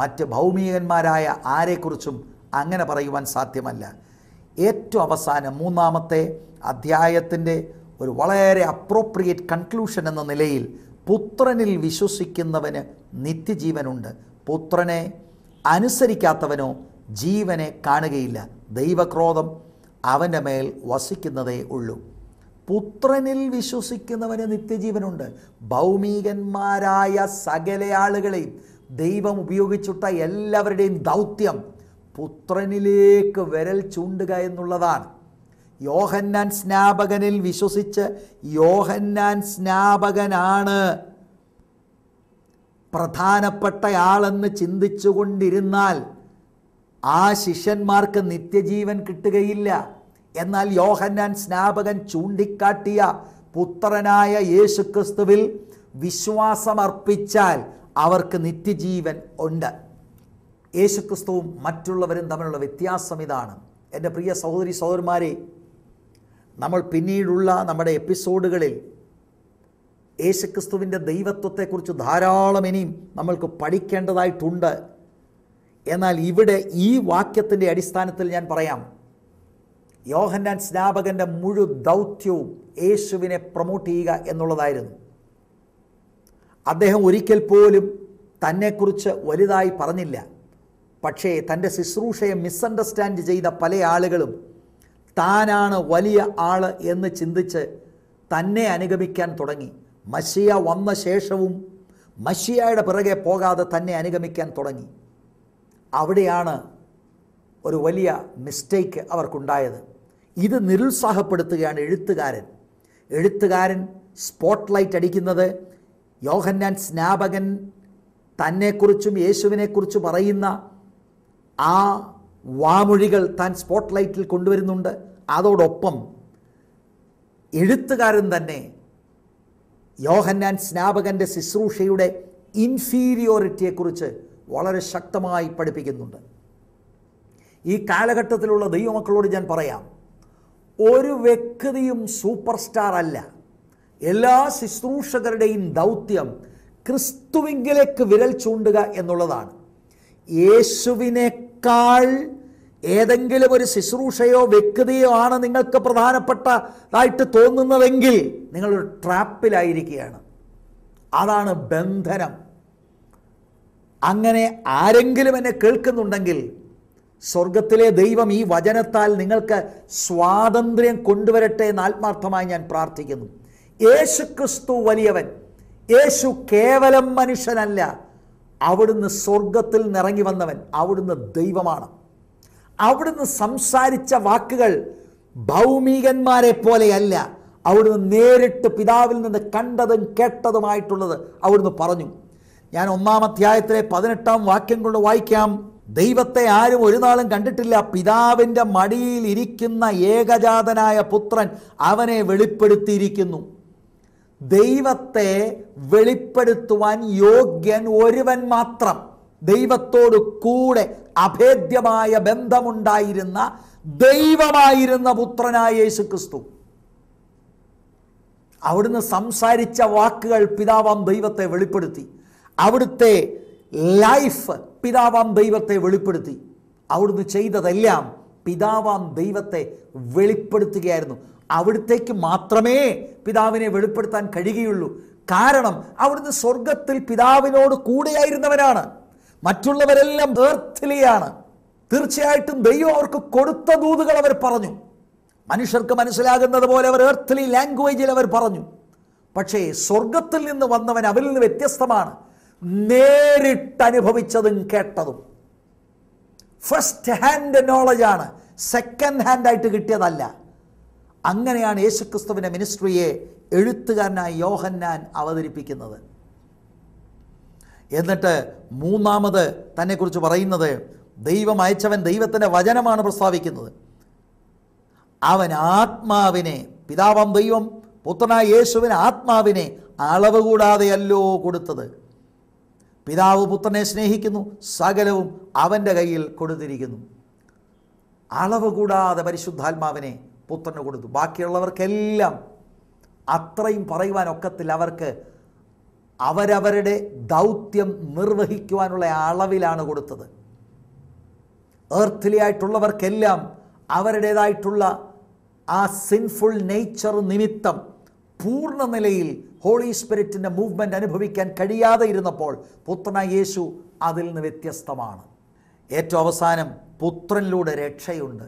A: മറ്റ് ഭൗമികന്മാരായ ആരെക്കുറിച്ചും അങ്ങനെ പറയുവാൻ സാധ്യമല്ല ഏറ്റവും അവസാനം മൂന്നാമത്തെ അധ്യായത്തിൻ്റെ ഒരു വളരെ അപ്രോപ്രിയേറ്റ് കൺക്ലൂഷൻ എന്ന നിലയിൽ പുത്രനിൽ വിശ്വസിക്കുന്നവന് നിത്യജീവനുണ്ട് പുത്രനെ അനുസരിക്കാത്തവനോ ജീവനെ കാണുകയില്ല ദൈവക്രോധം അവൻ്റെ മേൽ വസിക്കുന്നതേ ഉള്ളൂ പുത്രനിൽ വിശ്വസിക്കുന്നവന് നിത്യജീവനുണ്ട് ഭൗമികന്മാരായ സകല ആളുകളെയും ദൈവം ഉപയോഗിച്ചിട്ട എല്ലാവരുടെയും ദൗത്യം പുത്രനിലേക്ക് വിരൽ ചൂണ്ടുക എന്നുള്ളതാണ് യോഹന്നാൻ സ്നാപകനിൽ വിശ്വസിച്ച് യോഹന്നാൻ സ്നാപകനാണ് ചിന്തിച്ചു ചിന്തിച്ചുകൊണ്ടിരുന്നാൽ ആ ശിഷ്യന്മാർക്ക് നിത്യജീവൻ കിട്ടുകയില്ല എന്നാൽ യോഹന്നാൻ സ്നാപകൻ ചൂണ്ടിക്കാട്ടിയ പുത്രനായ യേശുക്രിസ്തുവിൽ വിശ്വാസമർപ്പിച്ചാൽ അവർക്ക് നിത്യജീവൻ ഉണ്ട് യേശുക്രിസ്തുവും മറ്റുള്ളവരും തമ്മിലുള്ള വ്യത്യാസം ഇതാണ് എൻ്റെ പ്രിയ സഹോദരി സഹോദരന്മാരെ നമ്മൾ പിന്നീടുള്ള നമ്മുടെ എപ്പിസോഡുകളിൽ യേശുക്രിസ്തുവിൻ്റെ ദൈവത്വത്തെക്കുറിച്ച് ധാരാളം ഇനിയും നമ്മൾക്ക് പഠിക്കേണ്ടതായിട്ടുണ്ട് എന്നാൽ ഇവിടെ ഈ വാക്യത്തിൻ്റെ അടിസ്ഥാനത്തിൽ ഞാൻ പറയാം യോഹന്നാൻ സ്നാപകൻ്റെ മുഴു ദൗത്യവും യേശുവിനെ പ്രൊമോട്ട് ചെയ്യുക എന്നുള്ളതായിരുന്നു അദ്ദേഹം ഒരിക്കൽ പോലും തന്നെക്കുറിച്ച് വലുതായി പറഞ്ഞില്ല പക്ഷേ തൻ്റെ ശുശ്രൂഷയെ മിസ്അണ്ടർസ്റ്റാൻഡ് ചെയ്ത പല ആളുകളും താനാണ് വലിയ ആൾ എന്ന് ചിന്തിച്ച് തന്നെ അനുഗമിക്കാൻ തുടങ്ങി മഷിയ വന്ന ശേഷവും മഷിയായുടെ പിറകെ പോകാതെ തന്നെ അനുഗമിക്കാൻ തുടങ്ങി അവിടെയാണ് ഒരു വലിയ മിസ്റ്റേക്ക് അവർക്കുണ്ടായത് ഇത് നിരുത്സാഹപ്പെടുത്തുകയാണ് എഴുത്തുകാരൻ എഴുത്തുകാരൻ സ്പോട്ട് ലൈറ്റ് അടിക്കുന്നത് യോഹന്നാൻ സ്നാപകൻ തന്നെക്കുറിച്ചും യേശുവിനെക്കുറിച്ചും പറയുന്ന ആ വാമൊഴികൾ താൻ സ്പോട്ട് ലൈറ്റിൽ കൊണ്ടുവരുന്നുണ്ട് അതോടൊപ്പം എഴുത്തുകാരൻ തന്നെ യോഹന്നാൻ സ്നാപകൻ്റെ ശുശ്രൂഷയുടെ ഇൻഫീരിയോറിറ്റിയെക്കുറിച്ച് വളരെ ശക്തമായി പഠിപ്പിക്കുന്നുണ്ട് ഈ കാലഘട്ടത്തിലുള്ള ദൈവമക്കളോട് ഞാൻ പറയാം ഒരു വ്യക്തിയും സൂപ്പർ സ്റ്റാർ അല്ല എല്ലാ ശുശ്രൂഷകരുടെയും ദൗത്യം ക്രിസ്തുവിങ്കിലേക്ക് വിരൽ ചൂണ്ടുക എന്നുള്ളതാണ് യേശുവിനേക്കാൾ ഏതെങ്കിലും ഒരു ശുശ്രൂഷയോ വ്യക്തിയോ ആണ് നിങ്ങൾക്ക് പ്രധാനപ്പെട്ടതായിട്ട് തോന്നുന്നതെങ്കിൽ നിങ്ങളൊരു ട്രാപ്പിലായിരിക്കുകയാണ് അതാണ് ബന്ധനം അങ്ങനെ ആരെങ്കിലും എന്നെ കേൾക്കുന്നുണ്ടെങ്കിൽ സ്വർഗത്തിലെ ദൈവം ഈ വചനത്താൽ നിങ്ങൾക്ക് സ്വാതന്ത്ര്യം കൊണ്ടുവരട്ടെ എന്ന് ആത്മാർത്ഥമായി ഞാൻ പ്രാർത്ഥിക്കുന്നു യേശു ക്രിസ്തു വലിയവൻ യേശു കേവലം മനുഷ്യനല്ല അവിടുന്ന് സ്വർഗത്തിൽ നിറങ്ങി വന്നവൻ അവിടുന്ന് ദൈവമാണ് അവിടുന്ന് സംസാരിച്ച വാക്കുകൾ ഭൗമികന്മാരെ പോലെയല്ല അവിടുന്ന് നേരിട്ട് പിതാവിൽ നിന്ന് കണ്ടതും കേട്ടതുമായിട്ടുള്ളത് അവിടുന്ന് പറഞ്ഞു ഞാൻ ഒന്നാം അധ്യായത്തിലെ പതിനെട്ടാം വാക്യം കൊണ്ട് വായിക്കാം ദൈവത്തെ ആരും ഒരു നാളും കണ്ടിട്ടില്ല പിതാവിൻ്റെ മടിയിൽ ഇരിക്കുന്ന ഏകജാതനായ പുത്രൻ അവനെ വെളിപ്പെടുത്തിയിരിക്കുന്നു ദൈവത്തെ വെളിപ്പെടുത്തുവാൻ യോഗ്യൻ ഒരുവൻ മാത്രം ദൈവത്തോട് കൂടെ അഭേദ്യമായ ബന്ധമുണ്ടായിരുന്ന ദൈവമായിരുന്ന പുത്രനായ യേശു ക്രിസ്തു അവിടുന്ന് സംസാരിച്ച വാക്കുകൾ പിതാവാം ദൈവത്തെ വെളിപ്പെടുത്തി അവിടുത്തെ ലൈഫ് പിതാവാം ദൈവത്തെ വെളിപ്പെടുത്തി അവിടുന്ന് ചെയ്തതെല്ലാം പിതാവാം ദൈവത്തെ വെളിപ്പെടുത്തുകയായിരുന്നു അവിടുത്തേക്ക് മാത്രമേ പിതാവിനെ വെളിപ്പെടുത്താൻ കഴിയുകയുള്ളൂ കാരണം അവിടുന്ന് സ്വർഗത്തിൽ പിതാവിനോട് കൂടെയായിരുന്നവനാണ് മറ്റുള്ളവരെല്ലാം ബേർത്തിലെയാണ് തീർച്ചയായിട്ടും ദൈവം അവർക്ക് കൊടുത്ത ദൂതുകൾ അവർ പറഞ്ഞു മനുഷ്യർക്ക് മനസ്സിലാകുന്നത് പോലെ അവർ ഏർത്ത്ലി ലാംഗ്വേജിൽ അവർ പറഞ്ഞു പക്ഷേ സ്വർഗത്തിൽ നിന്ന് വന്നവൻ അവരിൽ നിന്ന് വ്യത്യസ്തമാണ് നേരിട്ടനുഭവിച്ചതും കേട്ടതും ഫസ്റ്റ് ഹാൻഡ് നോളജാണ് സെക്കൻഡ് ഹാൻഡായിട്ട് കിട്ടിയതല്ല അങ്ങനെയാണ് യേശുക്രിസ്തുവിൻ്റെ മിനിസ്ട്രിയെ എഴുത്തുകാരനായ യോഹന്നാൻ അവതരിപ്പിക്കുന്നത് എന്നിട്ട് മൂന്നാമത് തന്നെക്കുറിച്ച് പറയുന്നത് ദൈവം അയച്ചവൻ ദൈവത്തിൻ്റെ വചനമാണ് പ്രസ്താവിക്കുന്നത് അവൻ ആത്മാവിനെ പിതാവാം ദൈവം പുത്രനായ യേശുവിന് ആത്മാവിനെ അളവ് കൂടാതെയല്ലോ കൊടുത്തത് പിതാവ് പുത്രനെ സ്നേഹിക്കുന്നു സകലവും അവൻ്റെ കയ്യിൽ കൊടുത്തിരിക്കുന്നു അളവ് കൂടാതെ പരിശുദ്ധാത്മാവിനെ പുത്രന് കൊടുത്തു ബാക്കിയുള്ളവർക്കെല്ലാം അത്രയും പറയുവാനൊക്കത്തിൽ അവർക്ക് അവരവരുടെ ദൗത്യം നിർവഹിക്കുവാനുള്ള അളവിലാണ് കൊടുത്തത് ഏർത്തിലി ആയിട്ടുള്ളവർക്കെല്ലാം അവരുടേതായിട്ടുള്ള ആ സിൻഫുൾ നേച്ചർ നിമിത്തം പൂർണ്ണ നിലയിൽ ഹോളി സ്പിരിറ്റിൻ്റെ മൂവ്മെൻ്റ് അനുഭവിക്കാൻ കഴിയാതെ ഇരുന്നപ്പോൾ പുത്രന യേശു അതിൽ നിന്ന് വ്യത്യസ്തമാണ് ഏറ്റവും അവസാനം പുത്രനിലൂടെ രക്ഷയുണ്ട്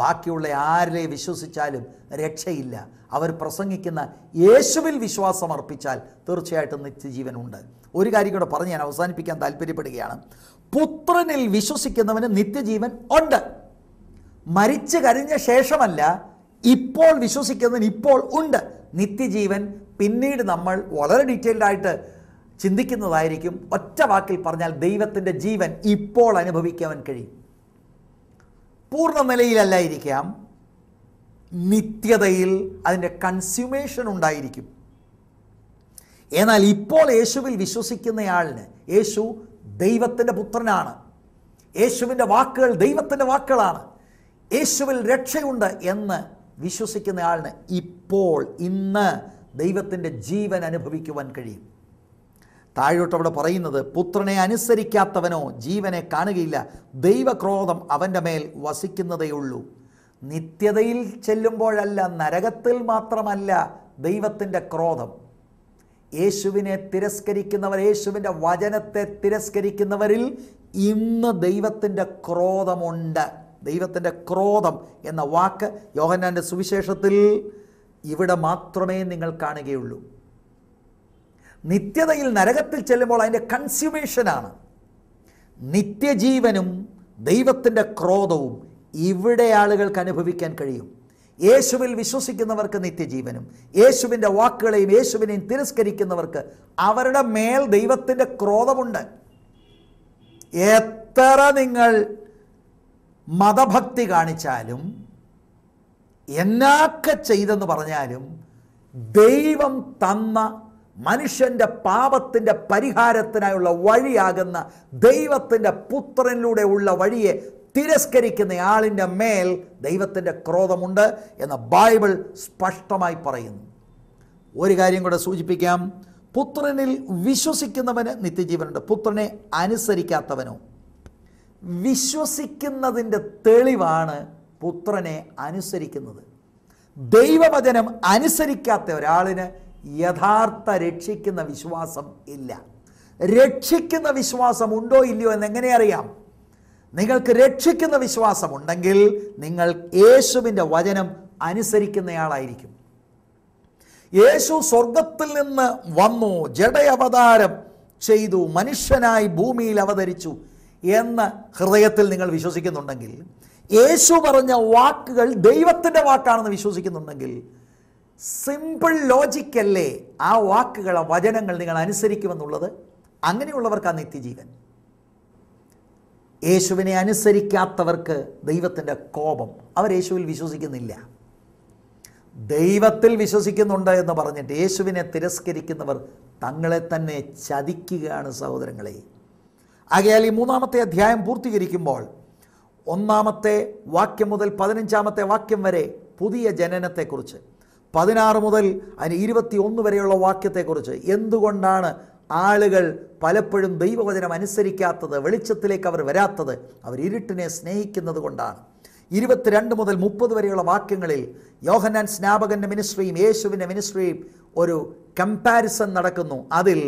A: ബാക്കിയുള്ള ആരെ വിശ്വസിച്ചാലും രക്ഷയില്ല അവർ പ്രസംഗിക്കുന്ന യേശുവിൽ വിശ്വാസം അർപ്പിച്ചാൽ തീർച്ചയായിട്ടും നിത്യജീവനുണ്ട് ഒരു കാര്യം കൂടെ പറഞ്ഞ് ഞാൻ അവസാനിപ്പിക്കാൻ താല്പര്യപ്പെടുകയാണ് പുത്രനിൽ വിശ്വസിക്കുന്നവന് നിത്യജീവൻ ഉണ്ട് മരിച്ചു കഴിഞ്ഞ ശേഷമല്ല ഇപ്പോൾ വിശ്വസിക്കുന്നതിന് ഇപ്പോൾ ഉണ്ട് നിത്യജീവൻ പിന്നീട് നമ്മൾ വളരെ ഡീറ്റെയിൽഡ് ആയിട്ട് ചിന്തിക്കുന്നതായിരിക്കും ഒറ്റ വാക്കിൽ പറഞ്ഞാൽ ദൈവത്തിൻ്റെ ജീവൻ ഇപ്പോൾ അനുഭവിക്കാൻ കഴിയും പൂർണ്ണ നിലയിലല്ലായിരിക്കാം നിത്യതയിൽ അതിൻ്റെ കൺസ്യൂമേഷൻ ഉണ്ടായിരിക്കും എന്നാൽ ഇപ്പോൾ യേശുവിൽ വിശ്വസിക്കുന്നയാളിന് യേശു ദൈവത്തിൻ്റെ പുത്രനാണ് യേശുവിൻ്റെ വാക്കുകൾ ദൈവത്തിൻ്റെ വാക്കുകളാണ് യേശുവിൽ രക്ഷയുണ്ട് എന്ന് വിശ്വസിക്കുന്നയാളിന് ഇപ്പോൾ ഇന്ന് ദൈവത്തിൻ്റെ ജീവൻ അനുഭവിക്കുവാൻ കഴിയും അവിടെ പറയുന്നത് പുത്രനെ അനുസരിക്കാത്തവനോ ജീവനെ കാണുകയില്ല ദൈവക്രോധം അവൻ്റെ മേൽ വസിക്കുന്നതേയുള്ളൂ നിത്യതയിൽ ചെല്ലുമ്പോഴല്ല നരകത്തിൽ മാത്രമല്ല ദൈവത്തിൻ്റെ ക്രോധം യേശുവിനെ തിരസ്കരിക്കുന്നവർ യേശുവിൻ്റെ വചനത്തെ തിരസ്കരിക്കുന്നവരിൽ ഇന്ന് ദൈവത്തിൻ്റെ ക്രോധമുണ്ട് ദൈവത്തിൻ്റെ ക്രോധം എന്ന വാക്ക് യോഹന്നാൻ്റെ സുവിശേഷത്തിൽ ഇവിടെ മാത്രമേ നിങ്ങൾ കാണുകയുള്ളൂ നിത്യതയിൽ നരകത്തിൽ ചെല്ലുമ്പോൾ അതിൻ്റെ കൺസ്യൂമേഷനാണ് നിത്യജീവനും ദൈവത്തിൻ്റെ ക്രോധവും ഇവിടെ ആളുകൾക്ക് അനുഭവിക്കാൻ കഴിയും യേശുവിൽ വിശ്വസിക്കുന്നവർക്ക് നിത്യജീവനും യേശുവിൻ്റെ വാക്കുകളെയും യേശുവിനെയും തിരസ്കരിക്കുന്നവർക്ക് അവരുടെ മേൽ ദൈവത്തിൻ്റെ ക്രോധമുണ്ട് എത്ര നിങ്ങൾ മതഭക്തി കാണിച്ചാലും എന്നാക്ക ചെയ്തെന്ന് പറഞ്ഞാലും ദൈവം തന്ന മനുഷ്യൻ്റെ പാപത്തിൻ്റെ പരിഹാരത്തിനായുള്ള വഴിയാകുന്ന ദൈവത്തിൻ്റെ പുത്രനിലൂടെ ഉള്ള വഴിയെ തിരസ്കരിക്കുന്ന ആളിൻ്റെ മേൽ ദൈവത്തിൻ്റെ ക്രോധമുണ്ട് എന്ന് ബൈബിൾ സ്പഷ്ടമായി പറയുന്നു ഒരു കാര്യം കൂടെ സൂചിപ്പിക്കാം പുത്രനിൽ വിശ്വസിക്കുന്നവന് നിത്യജീവനുണ്ട് പുത്രനെ അനുസരിക്കാത്തവനോ വിശ്വസിക്കുന്നതിൻ്റെ തെളിവാണ് പുത്രനെ അനുസരിക്കുന്നത് ദൈവവചനം അനുസരിക്കാത്ത ഒരാളിന് യഥാർത്ഥ രക്ഷിക്കുന്ന വിശ്വാസം ഇല്ല രക്ഷിക്കുന്ന വിശ്വാസം ഉണ്ടോ ഇല്ലയോ എന്ന് എങ്ങനെ അറിയാം നിങ്ങൾക്ക് രക്ഷിക്കുന്ന വിശ്വാസം ഉണ്ടെങ്കിൽ നിങ്ങൾ യേശുവിൻ്റെ വചനം അനുസരിക്കുന്നയാളായിരിക്കും യേശു സ്വർഗത്തിൽ നിന്ന് വന്നു ജഡയവതാരം ചെയ്തു മനുഷ്യനായി ഭൂമിയിൽ അവതരിച്ചു എന്ന് ഹൃദയത്തിൽ നിങ്ങൾ വിശ്വസിക്കുന്നുണ്ടെങ്കിൽ യേശു പറഞ്ഞ വാക്കുകൾ ദൈവത്തിൻ്റെ വാക്കാണെന്ന് വിശ്വസിക്കുന്നുണ്ടെങ്കിൽ സിമ്പിൾ ലോജിക്കല്ലേ ആ വാക്കുകളെ വചനങ്ങൾ നിങ്ങൾ അനുസരിക്കുമെന്നുള്ളത് അങ്ങനെയുള്ളവർക്കാണ് നിത്യജീവൻ യേശുവിനെ അനുസരിക്കാത്തവർക്ക് ദൈവത്തിൻ്റെ കോപം അവർ യേശുവിൽ വിശ്വസിക്കുന്നില്ല ദൈവത്തിൽ വിശ്വസിക്കുന്നുണ്ട് എന്ന് പറഞ്ഞിട്ട് യേശുവിനെ തിരസ്കരിക്കുന്നവർ തങ്ങളെ തന്നെ ചതിക്കുകയാണ് സഹോദരങ്ങളെ ആകയാൽ ഈ മൂന്നാമത്തെ അധ്യായം പൂർത്തീകരിക്കുമ്പോൾ ഒന്നാമത്തെ വാക്യം മുതൽ പതിനഞ്ചാമത്തെ വാക്യം വരെ പുതിയ ജനനത്തെക്കുറിച്ച് പതിനാറ് മുതൽ അതിന് ഇരുപത്തി ഒന്ന് വരെയുള്ള വാക്യത്തെക്കുറിച്ച് എന്തുകൊണ്ടാണ് ആളുകൾ പലപ്പോഴും ദൈവവചനം അനുസരിക്കാത്തത് വെളിച്ചത്തിലേക്ക് അവർ വരാത്തത് അവർ ഇരുട്ടിനെ സ്നേഹിക്കുന്നത് കൊണ്ടാണ് ഇരുപത്തിരണ്ട് മുതൽ മുപ്പത് വരെയുള്ള വാക്യങ്ങളിൽ യോഹന്നാൻ സ്നാപകൻ്റെ മിനിസ്ട്രിയും യേശുവിൻ്റെ മിനിസ്ട്രിയും ഒരു കമ്പാരിസൺ നടക്കുന്നു അതിൽ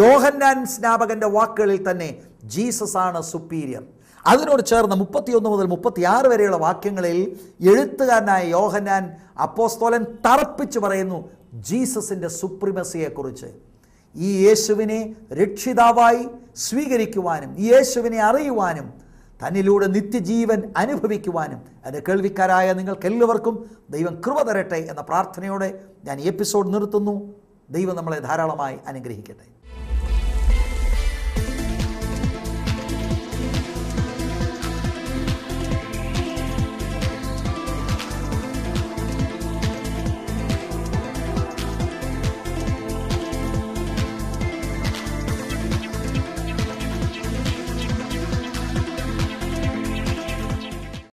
A: യോഹന്നാൻ സ്നാപകൻ്റെ വാക്കുകളിൽ തന്നെ ജീസസ് ആണ് സുപ്പീരിയർ അതിനോട് ചേർന്ന് മുപ്പത്തിയൊന്ന് മുതൽ മുപ്പത്തിയാറ് വരെയുള്ള വാക്യങ്ങളിൽ എഴുത്തുകാരനായ യോഹനാൻ അപ്പോസ്തോലൻ തറപ്പിച്ച് പറയുന്നു ജീസസിൻ്റെ സുപ്രിമസിയെക്കുറിച്ച് ഈ യേശുവിനെ രക്ഷിതാവായി സ്വീകരിക്കുവാനും ഈ യേശുവിനെ അറിയുവാനും തന്നിലൂടെ നിത്യജീവൻ അനുഭവിക്കുവാനും എൻ്റെ കേൾവിക്കാരായ നിങ്ങൾക്കെല്ലാവർക്കും ദൈവം കൃപ തരട്ടെ എന്ന പ്രാർത്ഥനയോടെ ഞാൻ ഈ എപ്പിസോഡ് നിർത്തുന്നു ദൈവം നമ്മളെ ധാരാളമായി അനുഗ്രഹിക്കട്ടെ